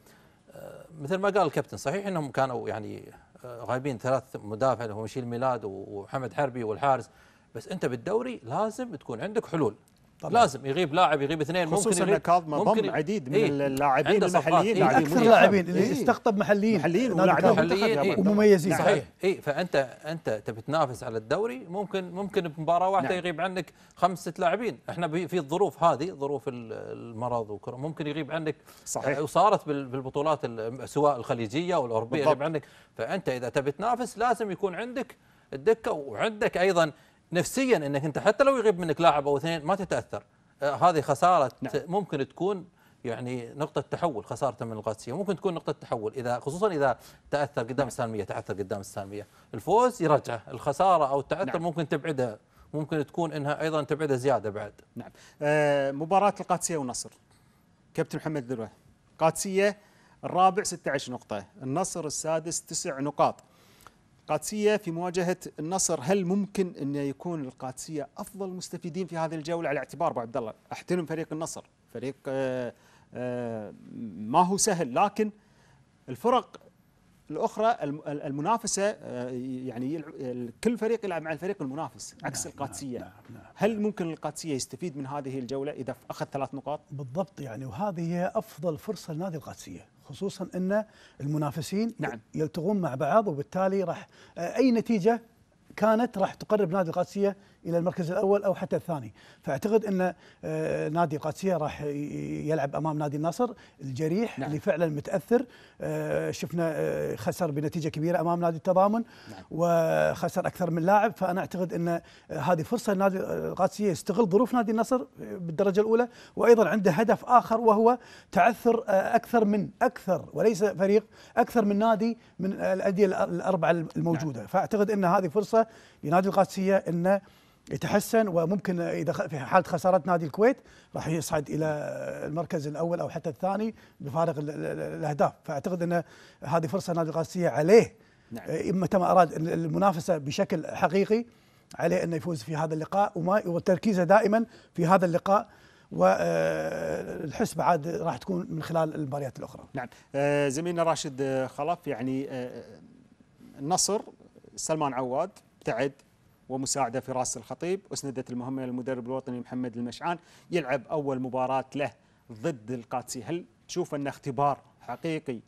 آه، مثل ما قال الكابتن صحيح انهم كانوا يعني آه، غايبين ثلاث مدافع اللي هو ميلاد وحمد حربي والحارس بس انت بالدوري لازم تكون عندك حلول طبعا. لازم يغيب لاعب يغيب اثنين ممكن خصوصا كاظم ممكن عديد من إيه؟ اللاعبين المحليين إيه؟ اكثر لاعبين اللي إيه؟ استقطب محليين محليين ولاعبين إيه؟ ومميزين صحيح, صحيح. اي فانت انت تبي تنافس على الدوري ممكن ممكن بمباراه واحده نعم. يغيب عنك خمس ست لاعبين احنا في الظروف هذه ظروف المرض وكره ممكن يغيب عنك صحيح وصارت بالبطولات سواء الخليجيه والاوروبيه يغيب عنك فانت اذا تبي تنافس لازم يكون عندك الدكه وعندك ايضا نفسيا انك انت حتى لو يغيب منك لاعب او اثنين ما تتاثر آه، هذه خساره نعم. آه، ممكن تكون يعني نقطة تحول خسارة من القادسية ممكن تكون نقطة تحول إذا خصوصا إذا تأثر قدام نعم. السالمية تعثر قدام السالمية الفوز يرجعه الخسارة أو التعثر نعم. ممكن تبعده ممكن تكون انها ايضا تبعده زياده بعد. نعم. آه مباراه القادسيه والنصر. كابتن محمد ذروه. القادسيه الرابع 16 نقطه، النصر السادس 9 نقاط. القادسية في مواجهة النصر هل ممكن أن يكون القادسية أفضل مستفيدين في هذه الجولة على اعتبار أبو عبد الله أحترم فريق النصر فريق آه، آه، ما هو سهل لكن الفرق الأخرى المنافسة آه، يعني كل فريق يلعب مع الفريق المنافس نعم، عكس نعم القادسية نعم،, نعم نعم هل ممكن القادسية يستفيد من هذه الجولة إذا أخذ ثلاث نقاط؟ بالضبط يعني وهذه هي أفضل فرصة لنادي القادسية خصوصا ان المنافسين نعم. يلتغون مع بعض وبالتالي راح اي نتيجه كانت راح تقرب نادي القادسيه الى المركز الاول او حتى الثاني فاعتقد ان آه، نادي القادسيه راح يلعب امام نادي النصر الجريح نعم. اللي فعلا متاثر آه، شفنا آه، خسر بنتيجه كبيره امام نادي التضامن نعم. وخسر اكثر من لاعب فانا اعتقد ان هذه فرصه نادي القادسيه يستغل ظروف نادي النصر بالدرجه الاولى وايضا عنده هدف اخر وهو تعثر اكثر من اكثر وليس فريق اكثر من نادي من الانديه الاربعه الموجوده نعم. فاعتقد ان هذه فرصه لنادي القادسيه انه يتحسن وممكن اذا في حاله خساره نادي الكويت راح يصعد الى المركز الاول او حتى الثاني بفارق الاهداف فاعتقد ان هذه فرصه نادي القادسيه عليه نعم. متى إيه، ما اراد المنافسه بشكل حقيقي عليه انه يفوز في هذا اللقاء وما وتركيزه دائما في هذا اللقاء والحسبة آه، عاد راح تكون من خلال المباريات الأخرى نعم آه، زميلنا راشد آه، خلف يعني النصر سلمان عواد ابتعد ومساعده فراس الخطيب اسندت المهمه للمدرب الوطني محمد المشعان يلعب اول مباراه له ضد القادسي هل تشوف انه اختبار حقيقي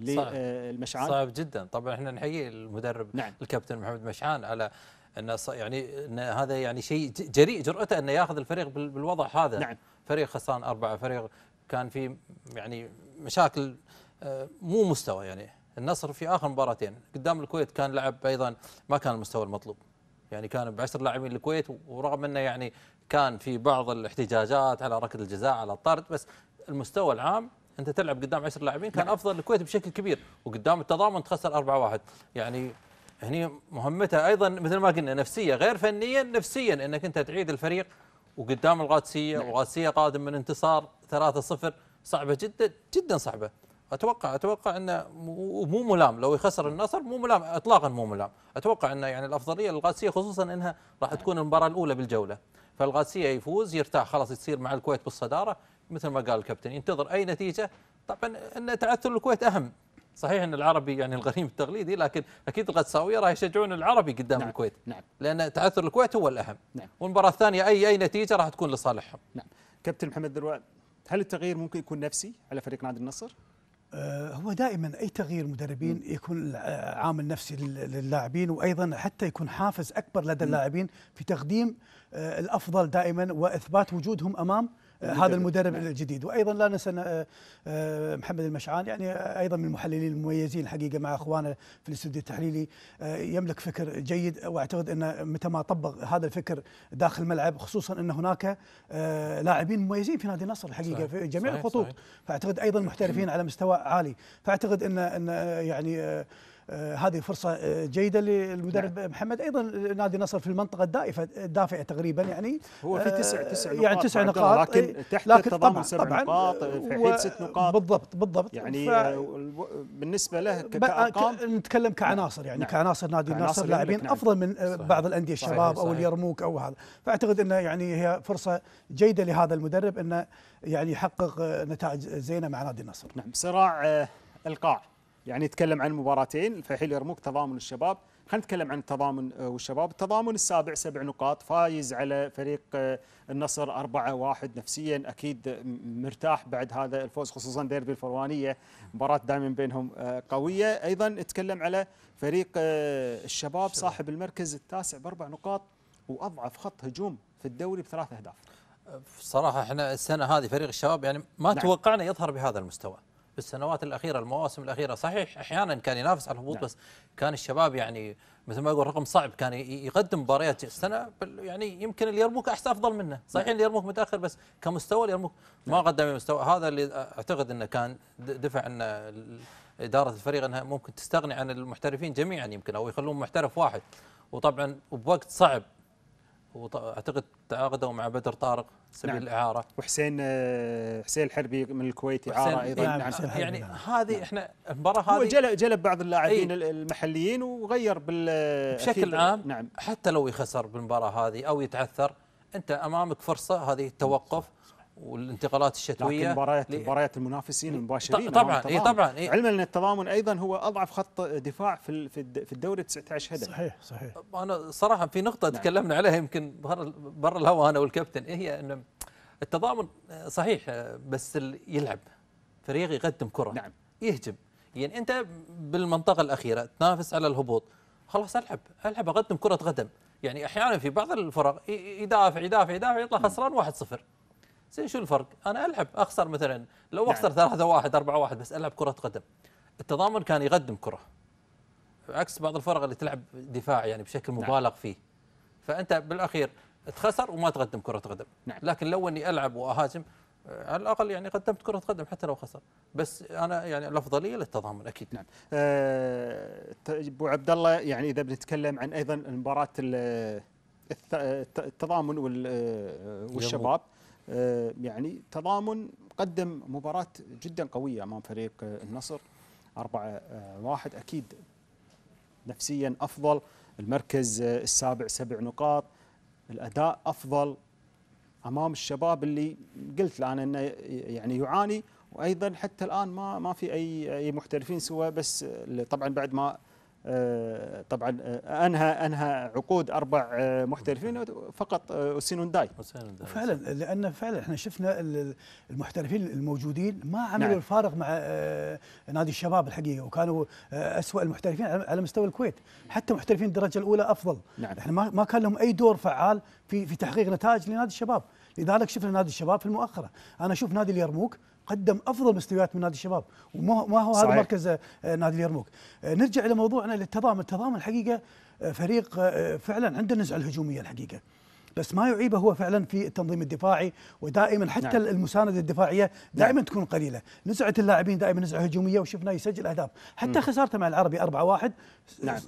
للمشعان آه، صعب جدا طبعا احنا نحيي المدرب نعم. الكابتن محمد مشعان على انه يعني إن هذا يعني شيء جريء جرأته انه ياخذ الفريق بالوضع هذا نعم. فريق خسران اربعه فريق كان في يعني مشاكل آه، مو مستوى يعني النصر في اخر مباراتين قدام الكويت كان لعب ايضا ما كان المستوى المطلوب يعني كان بعشر لاعبين الكويت ورغم انه يعني كان في بعض الاحتجاجات على ركض الجزاء على الطرد بس المستوى العام انت تلعب قدام 10 لاعبين كان نعم. افضل الكويت بشكل كبير وقدام التضامن تخسر 4-1 يعني هني مهمتها ايضا مثل ما قلنا نفسيه غير فنيا نفسيا انك انت تعيد الفريق وقدام القادسيه نعم. والقادسيه قادم من انتصار 3-0 صعبه جدا جدا صعبه اتوقع اتوقع انه مو ملام لو يخسر النصر مو ملام اطلاقا مو ملام اتوقع انه يعني الافضليه للقادسيه خصوصا انها راح تكون المباراه الاولى بالجوله فالقادسيه يفوز يرتاح خلاص يصير مع الكويت بالصداره مثل ما قال الكابتن ينتظر اي نتيجه طبعا ان تعثر الكويت اهم صحيح ان العربي يعني الغريم التقليدي لكن اكيد القدساويه راح يشجعون العربي قدام نعم الكويت نعم لان تعثر الكويت هو الاهم نعم والمباراه الثانيه اي اي نتيجه راح تكون لصالحهم نعم كابتن محمد دروان هل التغيير ممكن يكون نفسي على فريق نادي النصر؟ آه، هو دائما اي تغيير مدربين يكون آه، عامل نفسي للاعبين وايضا حتى يكون حافز اكبر لدى اللاعبين في تقديم آه، الافضل دائما واثبات وجودهم امام هذا المدرب نعم. الجديد وايضا لا ننسى آه، آه، محمد المشعان يعني آه، ايضا من المحللين المميزين الحقيقه مع اخوانه في الاستوديو التحليلي يملك فكر جيد واعتقد انه متى ما طبق هذا الفكر داخل الملعب خصوصا ان هناك لاعبين مميزين في نادي النصر الحقيقه في جميع الخطوط فاعتقد ايضا محترفين على مستوى عالي فاعتقد ان ان يعني آه، هذه فرصة آه، جيدة للمدرب نعم. محمد أيضا نادي نصر في المنطقة الدائفة الدافعة تقريبا يعني هو في آه، تسع تسع يعني نقاط يعني تسع نقاط لكن إيه، تحت لكن طبعا سبع طبعا نقاط في حين ست نقاط بالضبط بالضبط يعني ف... بالنسبة له كأرقام نتكلم كعناصر يعني نعم. كعناصر نادي النصر لاعبين نعم. أفضل من صحيح. بعض الأندية الشباب صحيح. أو اليرموك أو هذا فأعتقد أنه يعني هي فرصة جيدة لهذا المدرب أنه يعني يحقق نتائج زينة مع نادي النصر نعم صراع القاع يعني نتكلم عن مباراتين الفيحيل يرموك تضامن الشباب خلينا نتكلم عن التضامن آه، والشباب التضامن السابع سبع نقاط فايز على فريق آه، النصر أربعة واحد نفسيا أكيد مرتاح بعد هذا الفوز خصوصا ديربي الفروانية مباراة دائما بينهم آه، قوية أيضا نتكلم على فريق الشباب صاحب المركز التاسع بأربع نقاط وأضعف خط هجوم في الدوري بثلاث أهداف صراحة احنا السنة هذه فريق الشباب يعني ما نعم. توقعنا يظهر بهذا المستوى بالسنوات الاخيره المواسم الاخيره صحيح احيانا كان ينافس على الهبوط نعم. بس كان الشباب يعني مثل ما يقول رقم صعب كان يقدم مباريات السنه يعني يمكن اليرموك احسن افضل منه صحيح اليرموك متاخر بس كمستوى اليرموك ما نعم. قدم مستوى هذا اللي اعتقد انه كان دفع ان اداره الفريق انها ممكن تستغني عن المحترفين جميعا يمكن او يخلون محترف واحد وطبعا وبوقت صعب واعتقد تعاقدوا مع بدر طارق سبيل نعم. الاعاره وحسين آه، حسين الحربي من الكويت اعاره إيه، ايضا نعم. نعم. نعم. يعني هذه نعم. احنا المباراه هذه هو جلب, جلب بعض اللاعبين ايه المحليين وغير بال بشكل آه، عام نعم. حتى لو يخسر بالمباراه هذه او يتعثر انت امامك فرصه هذه التوقف والانتقالات الشتويه لكن مباريات مباريات المنافسين المباشرين طبعا اي طبعا إيه علما ان التضامن ايضا هو اضعف خط دفاع في في الدوري 19 هدف صحيح صحيح انا صراحه في نقطه نعم. تكلمنا عليها يمكن برا الهواء انا والكابتن إيه هي ان التضامن آه، صحيح آه، بس يلعب فريق يقدم كره نعم يهجم يعني انت بالمنطقه الاخيره تنافس على الهبوط خلاص العب العب اقدم كره قدم يعني احيانا في بعض الفرق يدافع يدافع يدافع يطلع خسران 1-0 زين شو الفرق؟ انا العب اخسر مثلا لو نعم. اخسر 3 1 4 1 بس العب كره قدم التضامن كان يقدم كره عكس بعض الفرق اللي تلعب دفاع يعني بشكل نعم. مبالغ فيه فانت بالاخير تخسر وما تقدم كره قدم نعم. لكن لو اني العب واهاجم آه، على الاقل يعني قدمت كره قدم حتى لو خسر بس انا يعني الافضليه للتضامن اكيد نعم آه، ابو أه عبد الله يعني اذا بنتكلم عن ايضا مباراه التضامن آه، والشباب آه، يعني تضامن قدم مباراة جدا قوية أمام فريق آه، النصر أربعة آه، واحد أكيد نفسيا أفضل المركز السابع سبع نقاط الأداء أفضل أمام الشباب اللي قلت الآن أنه يعني يعاني وأيضا حتى الآن ما ما في أي أي محترفين سوى بس طبعا بعد ما آه، طبعا آه، انهى انهى عقود اربع آه، محترفين فقط اوسينونداي فعلا لان فعلا احنا شفنا المحترفين الموجودين ما عملوا نعم. الفارق مع نادي الشباب الحقيقه وكانوا اسوء المحترفين على مستوى الكويت حتى محترفين الدرجه الاولى افضل نعم. احنا ما كان لهم اي دور فعال في في تحقيق نتائج لنادي الشباب لذلك شفنا نادي الشباب في المؤخره انا اشوف نادي اليرموك قدم افضل مستويات من نادي الشباب وما هو هذا مركز آه، نادي اليرموك آه، نرجع الى موضوعنا للتضامن التضامن الحقيقه آه، فريق فعلا عنده نزعه الهجوميه الحقيقه بس ما يعيبه هو فعلا في التنظيم الدفاعي ودائما حتى نعم. المسانده الدفاعيه نعم. دائما نعم. تكون قليله، نزعه اللاعبين دائما نزعه هجوميه وشفنا يسجل اهداف، حتى مم. خسارته مع العربي 4-1 نعم.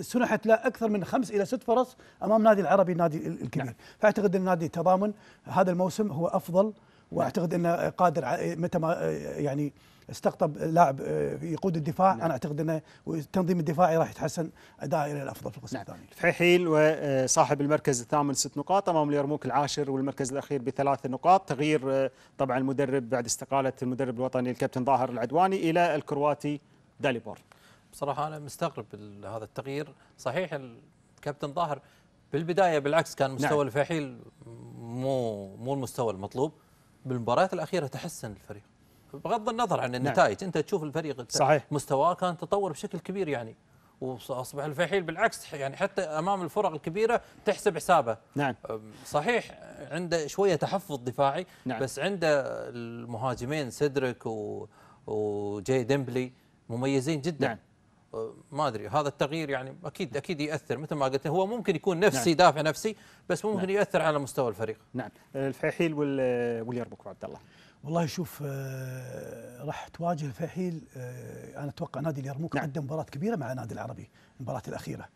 سنحت له اكثر من خمس الى ست فرص امام نادي العربي النادي الكبير، نعم. فاعتقد ان نادي التضامن هذا الموسم هو افضل واعتقد انه قادر متى ما يعني استقطب لاعب آه، يقود الدفاع نعم. انا اعتقد انه التنظيم الدفاعي راح يتحسن اداء الى الافضل في القسم نعم. الثاني وصاحب آه، المركز الثامن ست نقاط امام اليرموك العاشر والمركز الاخير بثلاث نقاط تغيير آه، طبعا المدرب بعد استقاله المدرب الوطني الكابتن ظاهر العدواني الى الكرواتي داليبور بصراحه انا مستغرب هذا التغيير صحيح الكابتن ظاهر بالبدايه بالعكس كان مستوى نعم. الفحيل مو مو المستوى المطلوب بالمباريات الاخيره تحسن الفريق بغض النظر عن نعم. النتائج نعم. انت تشوف الفريق صحيح مستواه كان تطور بشكل كبير يعني واصبح الفحيل بالعكس يعني حتى امام الفرق الكبيره تحسب حسابه نعم صحيح عنده شويه تحفظ دفاعي نعم. بس عنده المهاجمين سيدريك و... وجاي ديمبلي مميزين جدا نعم. ما ادري هذا التغيير يعني اكيد نعم. اكيد ياثر مثل ما قلت هو ممكن يكون نعم. نفسي نعم. دافع نفسي بس ممكن نعم. ياثر على مستوى الفريق نعم الفحيل واليربك عبد الله والله شوف آه، راح تواجه الفحيل آه، انا اتوقع نادي اليرموك نعم. عنده مباراه كبيره مع نادي العربي المباراه الاخيره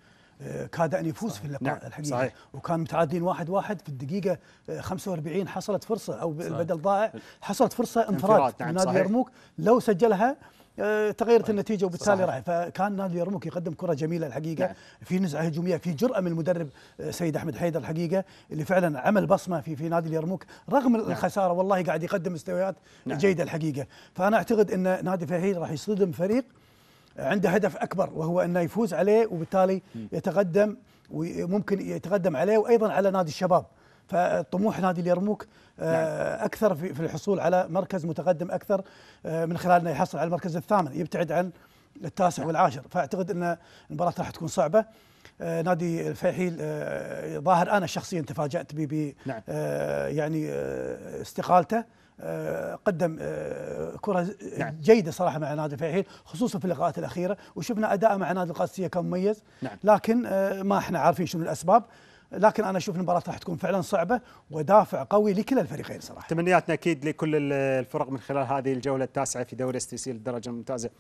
آه، كاد ان يفوز صحيح. في اللقاء نعم. الحقيقه صحيح. وكان متعادلين واحد واحد في الدقيقه 45 حصلت فرصه او صحيح. بدل ضائع حصلت فرصه انفراد, انفراد. نعم. نادي اليرموك لو سجلها آه، تغيرت طيب. النتيجه وبالتالي راح فكان نادي اليرموك يقدم كره جميله الحقيقه نعم. في نزعه هجوميه في جراه من المدرب آه، سيد احمد حيدر الحقيقه اللي فعلا عمل بصمه في في نادي اليرموك رغم نعم. الخساره والله قاعد يقدم مستويات نعم. جيده الحقيقه فانا اعتقد ان نادي فهيل راح يصطدم فريق عنده هدف اكبر وهو انه يفوز عليه وبالتالي يتقدم وممكن يتقدم عليه وايضا على نادي الشباب فطموح نادي اليرموك آه، نعم. اكثر في الحصول على مركز متقدم اكثر آه، من خلال انه يحصل على المركز الثامن يبتعد عن التاسع والعاشر فاعتقد ان المباراه راح تكون صعبه آه، نادي الفيحيل ظاهر انا شخصيا تفاجات ب نعم. يعني استقالته قدم كره نعم. جيده صراحه مع نادي الفيحيل خصوصا في اللقاءات الاخيره وشفنا اداءه مع نادي القادسيه كان مميز نعم. لكن ما احنا عارفين شنو الاسباب لكن انا اشوف المباراه راح تكون فعلا صعبه ودافع قوي لكل الفريقين صراحه تمنياتنا اكيد لكل الفرق من خلال هذه الجوله التاسعه في دوري استسيل الدرجه الممتازه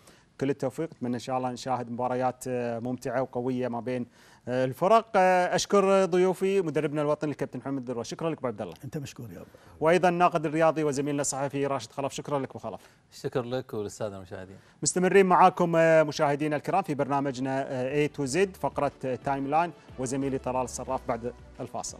كل التوفيق اتمنى ان شاء الله نشاهد مباريات آه، ممتعه وقويه ما بين آه، الفرق آه، اشكر ضيوفي مدربنا الوطني الكابتن محمد دروه شكرا لك ابو عبد الله انت مشكور يا ابو وايضا الناقد الرياضي وزميلنا الصحفي راشد خلف شكرا لك ابو خلف شكرا لك وللساده المشاهدين مستمرين معاكم مشاهدينا الكرام في برنامجنا اي تو زد فقره تايم لاين وزميلي طلال الصراف بعد الفاصل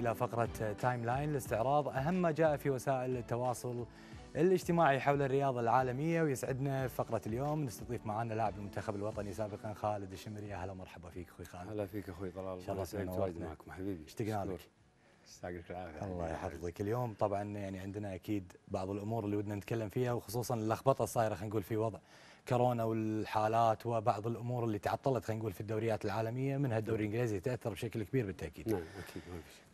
إلى فقرة تايم لاين لاستعراض أهم ما جاء في وسائل التواصل الاجتماعي حول الرياضة العالمية ويسعدنا في فقرة اليوم نستضيف معنا لاعب المنتخب الوطني سابقا خالد الشمري أهلا ومرحبا فيك أخوي خالد هلا فيك أخوي طلال الله يسعدك وايد معكم حبيبي اشتقنا لك استاقلك العافيه الله يحفظك اليوم طبعا يعني عندنا اكيد بعض الامور اللي ودنا نتكلم فيها وخصوصا اللخبطه الصايره خلينا نقول في وضع كورونا والحالات وبعض الامور اللي تعطلت خلينا نقول في الدوريات العالميه منها الدوري نعم. الانجليزي تاثر بشكل كبير بالتاكيد. نعم اكيد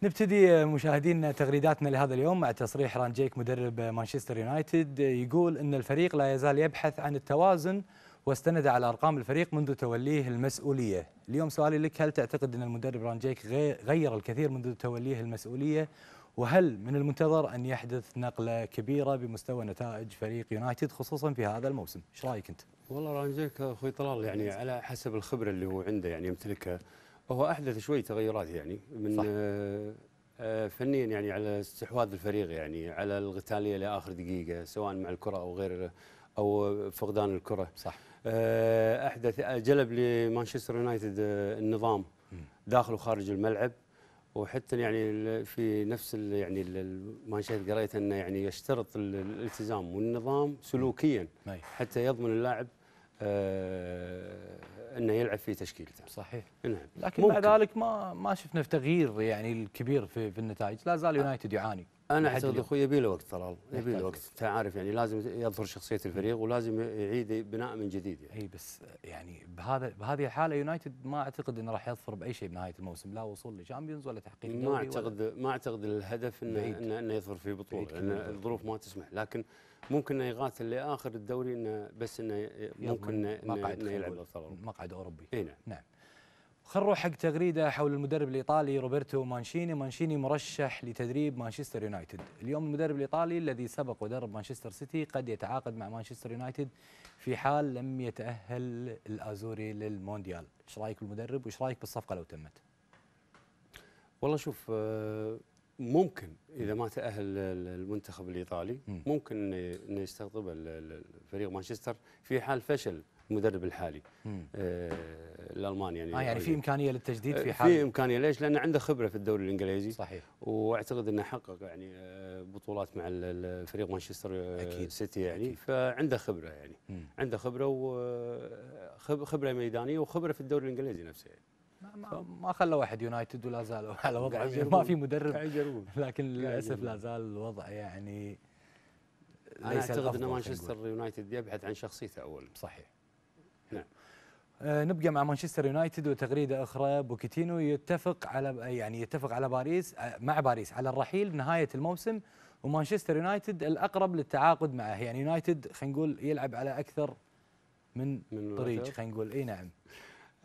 نبتدي مشاهدينا تغريداتنا لهذا اليوم مع تصريح ران جيك مدرب مانشستر يونايتد يقول ان الفريق لا يزال يبحث عن التوازن واستند على ارقام الفريق منذ توليه المسؤوليه. اليوم سؤالي لك هل تعتقد ان المدرب ران جيك غير الكثير منذ توليه المسؤوليه وهل من المنتظر أن يحدث نقلة كبيرة بمستوى نتائج فريق يونايتد خصوصا في هذا الموسم إيش رأيك أنت؟ والله رانجيك أخوي طلال يعني على حسب الخبرة اللي هو عنده يعني يمتلكها هو أحدث شوي تغيرات يعني من صح. آه, آه، فنيا يعني على استحواذ الفريق يعني على القتاليه لاخر دقيقه سواء مع الكره او غير او فقدان الكره صح آه، احدث جلب لمانشستر يونايتد آه، النظام داخل وخارج الملعب وحتى يعني في نفس يعني المانشيت قريت انه يعني يشترط الالتزام والنظام سلوكيا حتى يضمن اللاعب آه انه يلعب في تشكيلته صحيح نعم لكن ممكن. مع ذلك ما ما شفنا في تغيير يعني الكبير في, في النتائج لا زال يونايتد يعاني انا اعتقد اخوي يبي له وقت طلال يبي له وقت انت عارف يعني لازم يظهر شخصيه الفريق ولازم يعيد بناء من جديد يعني اي بس يعني بهذا بهذه الحاله يونايتد ما اعتقد انه راح يظفر باي شيء بنهايه الموسم لا وصول لشامبيونز ولا تحقيق ما اعتقد ما اعتقد الهدف انه انه, إنه يظفر في بطوله لان الظروف ما تسمح لكن ممكن انه يقاتل لاخر الدوري انه بس انه ممكن انه, إنه يلعب مقعد اوروبي اي نعم, نعم. خل نروح حق تغريده حول المدرب الايطالي روبرتو مانشيني، مانشيني مرشح لتدريب مانشستر يونايتد، اليوم المدرب الايطالي الذي سبق ودرب مانشستر سيتي قد يتعاقد مع مانشستر يونايتد في حال لم يتاهل الازوري للمونديال، ايش رايك بالمدرب وايش رايك بالصفقه لو تمت؟ والله شوف آه، ممكن اذا ما تاهل المنتخب الايطالي ممكن انه يستقطب فريق مانشستر في حال فشل المدرب الحالي آه الالماني يعني اه يعني في امكانيه للتجديد في آه، حال في امكانيه ليش؟ لانه عنده خبره في الدوري الانجليزي صحيح واعتقد انه حقق يعني آه، بطولات مع فريق مانشستر آه، أكيد. سيتي يعني أكيد. فعنده خبره يعني مم. عنده خبره وخبره ميدانيه وخبره في الدوري الانجليزي نفسه يعني. ما, ما خلوا واحد يونايتد ولا زالوا على وضع ما في مدرب لكن للاسف لا زال الوضع يعني انا اعتقد ان مانشستر يونايتد يبحث عن شخصيته اول صحيح نعم. آه نبقى مع مانشستر يونايتد وتغريده اخرى بوكيتينو يتفق على يعني يتفق على باريس آه، مع باريس على الرحيل نهايه الموسم ومانشستر يونايتد الاقرب للتعاقد معه يعني يونايتد خلينا نقول يلعب على اكثر من, من طريق خلينا نقول اي نعم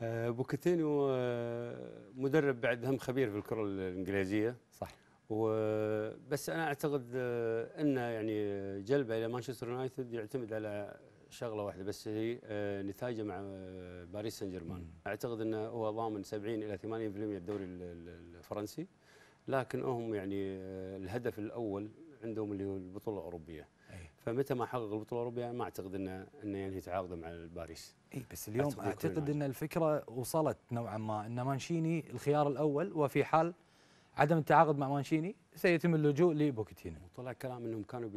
آه بوكيتينو آه، مدرب بعد هم خبير في الكره الانجليزيه صح وبس انا اعتقد آه، انه يعني جلبه الى مانشستر يونايتد يعتمد على شغله واحده بس هي آه، نتائجه مع آه، باريس سان جيرمان اعتقد انه هو ضامن 70 الى 80% الدوري الفرنسي لكن هم يعني آه، الهدف الاول عندهم اللي هو البطوله الاوروبيه فمتى ما حقق البطوله الاوروبيه ما اعتقد انه انه ينهي تعاقده مع باريس اي بس اليوم اعتقد, أعتقد ان الفكره وصلت نوعا ما ان مانشيني الخيار الاول وفي حال عدم التعاقد مع مانشيني سيتم اللجوء لبوكيتينو وطلع كلام انهم كانوا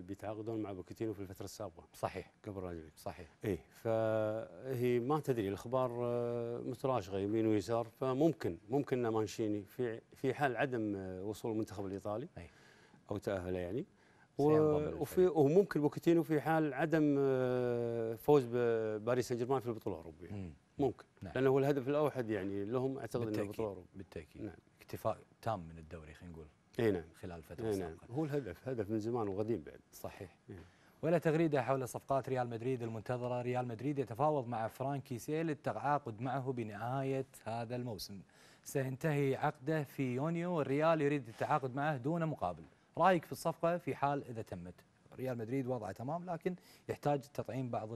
بيتعاقدون مع بوكيتينو في الفتره السابقه صحيح قبل راجلي صحيح اي فهي ما تدري الاخبار آه، متراشغه يمين ويسار فممكن ممكن ان مانشيني في في حال عدم آه، وصول المنتخب الايطالي أي. او تاهله يعني وفي وممكن بوكيتينو في حال عدم آه، فوز بباريس سان جيرمان في البطوله الاوروبيه ممكن نعم. لانه هو الهدف الاوحد يعني لهم اعتقد انه البطوله الاوروبيه بالتاكيد نعم اكتفاء تام من الدوري خلينا نقول اي نعم خلال فتره السابقه نعم. هو الهدف هدف من زمان وقديم بعد صحيح نعم. ولا تغريده حول صفقات ريال مدريد المنتظره ريال مدريد يتفاوض مع فرانكي سيل التعاقد معه بنهايه هذا الموسم سينتهي عقده في يونيو والريال يريد التعاقد معه دون مقابل رايك في الصفقه في حال اذا تمت ريال مدريد وضعه تمام لكن يحتاج تطعيم بعض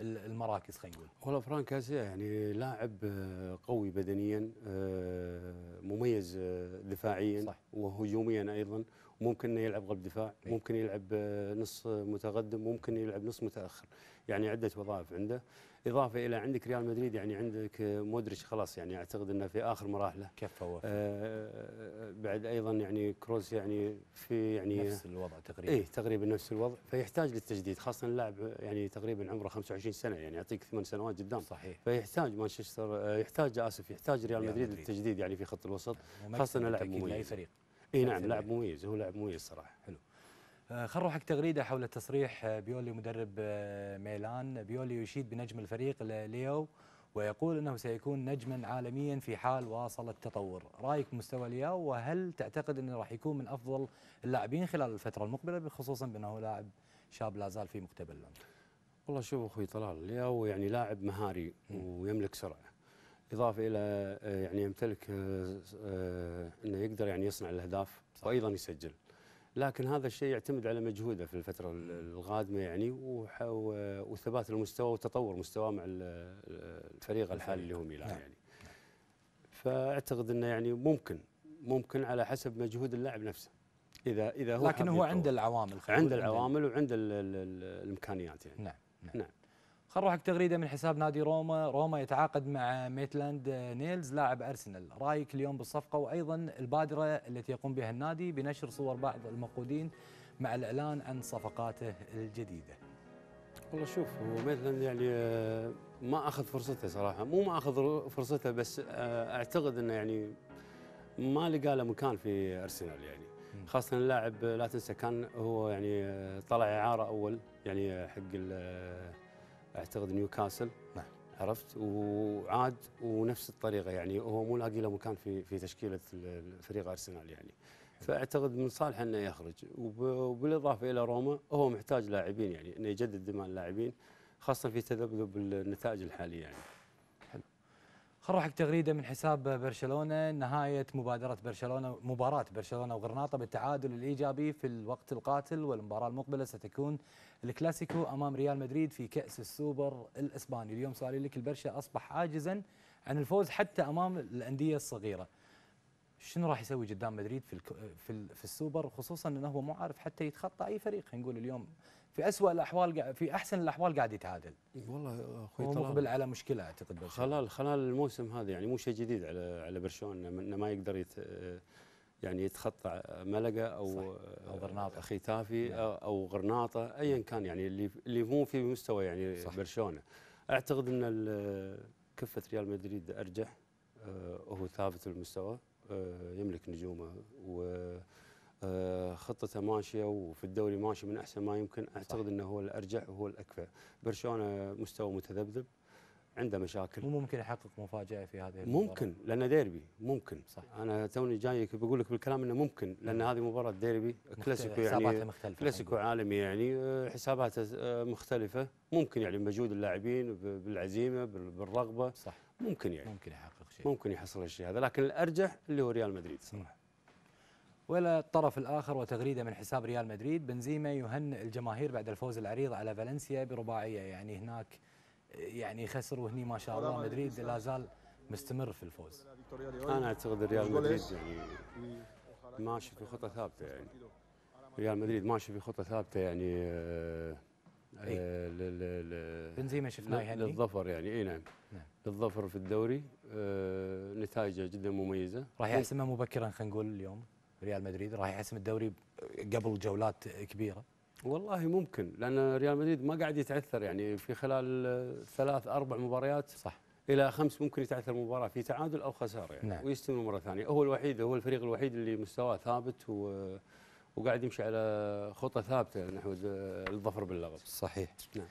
المراكز خلينا نقول والله فرانك يعني لاعب آه، قوي بدنيا آه، مميز آه، دفاعيا صح. وهجوميا ايضا ممكن انه يلعب قلب دفاع إيه. ممكن يلعب نص متقدم ممكن يلعب نص متاخر يعني عده وظائف عنده اضافه الى عندك ريال مدريد يعني عندك مودريتش خلاص يعني اعتقد انه في اخر مراحله كفى آه بعد ايضا يعني كروس يعني في يعني نفس الوضع تقريبا اي تقريبا نفس الوضع فيحتاج للتجديد خاصه اللاعب يعني تقريبا عمره 25 سنه يعني يعطيك ثمان سنوات قدام صحيح فيحتاج مانشستر آه، يحتاج اسف يحتاج ريال مدريد للتجديد يعني في خط الوسط خاصه انه لاعب مميز اي نعم لاعب مميز هو لاعب مميز صراحه حلو آه، خل نروح تغريده حول التصريح آه، بيولي مدرب آه، ميلان بيولي يشيد بنجم الفريق ليو ويقول انه سيكون نجما عالميا في حال واصل التطور رايك بمستوى ليو وهل تعتقد انه راح يكون من افضل اللاعبين خلال الفتره المقبله خصوصا بانه لاعب شاب لا زال في مقتبل العمر؟ والله شوف اخوي طلال ليو يعني لاعب مهاري ويملك سرعه اضافه الى يعني يمتلك انه يقدر يعني يصنع الاهداف وايضا يسجل لكن هذا الشيء يعتمد على مجهوده في الفتره القادمه يعني وثبات المستوى وتطور مستواه مع الفريق الحالي اللي هو ميلان نعم. يعني فاعتقد انه يعني ممكن ممكن على حسب مجهود اللاعب نفسه اذا اذا هو لكن هو عنده العوامل عنده العوامل وعنده الامكانيات يعني نعم نعم, نعم. خل نروح تغريده من حساب نادي روما، روما يتعاقد مع ميتلاند آه، نيلز لاعب ارسنال، رايك اليوم بالصفقه وايضا البادره التي يقوم بها النادي بنشر صور بعض المفقودين مع الاعلان عن صفقاته الجديده. والله شوف هو ميتلاند يعني آه، ما اخذ فرصته صراحه، مو ما اخذ فرصته بس آه، اعتقد انه يعني ما لقى له مكان في ارسنال يعني. خاصة اللاعب لا تنسى كان هو يعني طلع إعارة أول يعني حق اعتقد نيوكاسل نعم عرفت وعاد ونفس الطريقه يعني هو مو لاقي له مكان في في تشكيله فريق ارسنال يعني فاعتقد من صالحه انه يخرج وبالاضافه الى روما هو محتاج لاعبين يعني انه يجدد دماء اللاعبين خاصه في تذبذب النتائج الحاليه يعني خل نروح تغريده من حساب برشلونه نهايه مبادره برشلونه مباراه برشلونه وغرناطه بالتعادل الايجابي في الوقت القاتل والمباراه المقبله ستكون الكلاسيكو امام ريال مدريد في كاس السوبر الاسباني اليوم سؤالي لك البرشا اصبح عاجزا عن الفوز حتى امام الانديه الصغيره شنو راح يسوي قدام مدريد في في السوبر خصوصا انه هو مو عارف حتى يتخطى اي فريق نقول اليوم في اسوء الأحوال في أحسن الأحوال قاعد يتعادل والله أخوي طلال مقبل على مشكلة أعتقد خلال خلال الموسم هذا يعني مو شيء جديد على على برشلونة أنه ما يقدر يت يعني يتخطى ملقا أو, أو غرناطة أخي تافي نعم. أو غرناطة أيا نعم. كان يعني اللي اللي مو في مستوى يعني برشلونة أعتقد أن كفة ريال مدريد أرجح وهو آه، ثابت المستوى آه، يملك نجومه و آه، خطته ماشيه وفي الدوري ماشي من احسن ما يمكن اعتقد انه هو الارجح وهو الاكفى برشلونه مستوى متذبذب عنده مشاكل مو ممكن يحقق مفاجاه في هذه المباراه ممكن لانه ديربي ممكن صح انا توني جايك بقول لك بالكلام انه ممكن لان هذه مباراه ديربي كلاسيكو يعني مختلفة كلاسيكو عالمي يعني آه، حساباته آه، مختلفه ممكن يعني بمجهود اللاعبين بالعزيمه بالرغبه صح ممكن يعني ممكن يحقق شيء ممكن يحصل الشيء هذا لكن الارجح اللي هو ريال مدريد صراحه والى الطرف الاخر وتغريده من حساب ريال مدريد بنزيما يهنئ الجماهير بعد الفوز العريض على فالنسيا برباعيه يعني هناك يعني خسر وهني ما شاء الله مدريد لا زال مستمر في الفوز انا اعتقد ريال مدريد يعني ماشي في خطه ثابته يعني ريال مدريد ماشي في خطه ثابته يعني آه، إيه؟ بنزيما شفناه يعني للظفر يعني اي نعم, نعم للظفر في الدوري آه نتائجه جدا مميزه راح يحسمها مبكرا خلينا نقول اليوم ريال مدريد راح يحسم الدوري قبل جولات كبيره والله ممكن لان ريال مدريد ما قاعد يتعثر يعني في خلال ثلاث اربع مباريات صح الى خمس ممكن يتعثر مباراه في تعادل او خساره يعني نعم. ويستمر مره ثانيه هو الوحيد هو الفريق الوحيد اللي مستواه ثابت و وقاعد يمشي على خطه ثابته نحو الظفر باللقب صحيح نعم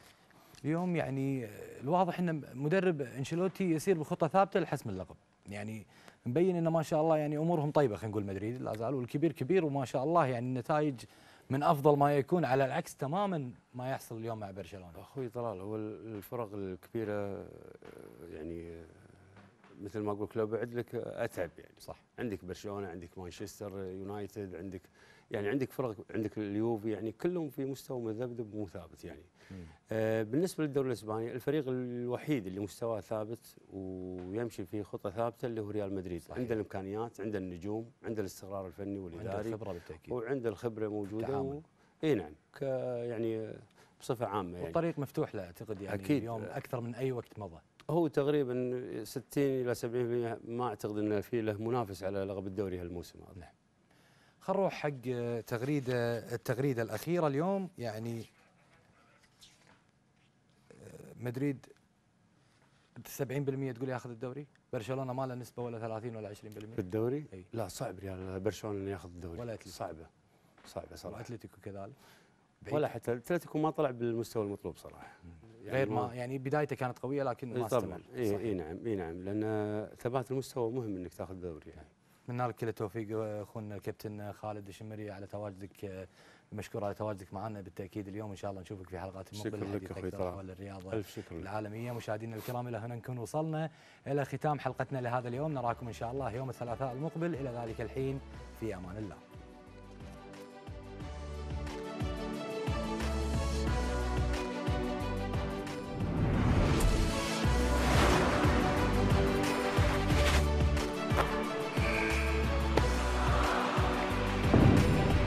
اليوم يعني الواضح ان مدرب انشيلوتي يسير بخطه ثابته لحسم اللقب يعني مبين انه ما شاء الله يعني امورهم طيبه خلينا نقول مدريد لا زال والكبير كبير وما شاء الله يعني النتائج من افضل ما يكون على العكس تماما ما يحصل اليوم مع برشلونه. اخوي طلال هو الفرق الكبيره يعني مثل ما اقول لك لو بعد لك اتعب يعني صح عندك برشلونه عندك مانشستر يونايتد عندك يعني عندك فرق عندك اليوفي يعني كلهم في مستوى مذبذب ثابت يعني آه بالنسبه للدوري الاسباني الفريق الوحيد اللي مستواه ثابت ويمشي في خطه ثابته اللي هو ريال مدريد صحيح. عنده الامكانيات عنده النجوم عنده الاستقرار الفني والاداري وعنده الخبره بالتاكيد وعنده الخبره موجوده و... اي نعم ك يعني بصفه عامه يعني والطريق مفتوح له اعتقد يعني أكيد. اليوم اكثر من اي وقت مضى هو تقريبا 60 الى 70% ما اعتقد انه في له منافس على لقب الدوري هالموسم نعم خلينا نروح حق تغريده التغريده الاخيره اليوم يعني مدريد 70% تقول ياخذ الدوري برشلونه ما له نسبه ولا 30 ولا 20% في الدوري أي. لا صعب ريال برشلونه انه ياخذ الدوري ولا أتلتيكو. صعبه صعبه صراحه واتلتيكو كذلك ولا حتى اتلتيكو ما طلع بالمستوى المطلوب صراحه يعني غير ما يعني بدايته كانت قويه لكن ما استمر اي نعم اي نعم لان ثبات المستوى مهم انك تاخذ دوري يعني نتمنى لك كل التوفيق اخونا الكابتن خالد الشمري على تواجدك مشكور على تواجدك معنا بالتاكيد اليوم ان شاء الله نشوفك في حلقات مقبله شكرا لك اخوي الرياضه الف شكر العالميه مشاهدينا الكرام الى هنا نكون وصلنا الى ختام حلقتنا لهذا اليوم نراكم ان شاء الله يوم الثلاثاء المقبل الى ذلك الحين في امان الله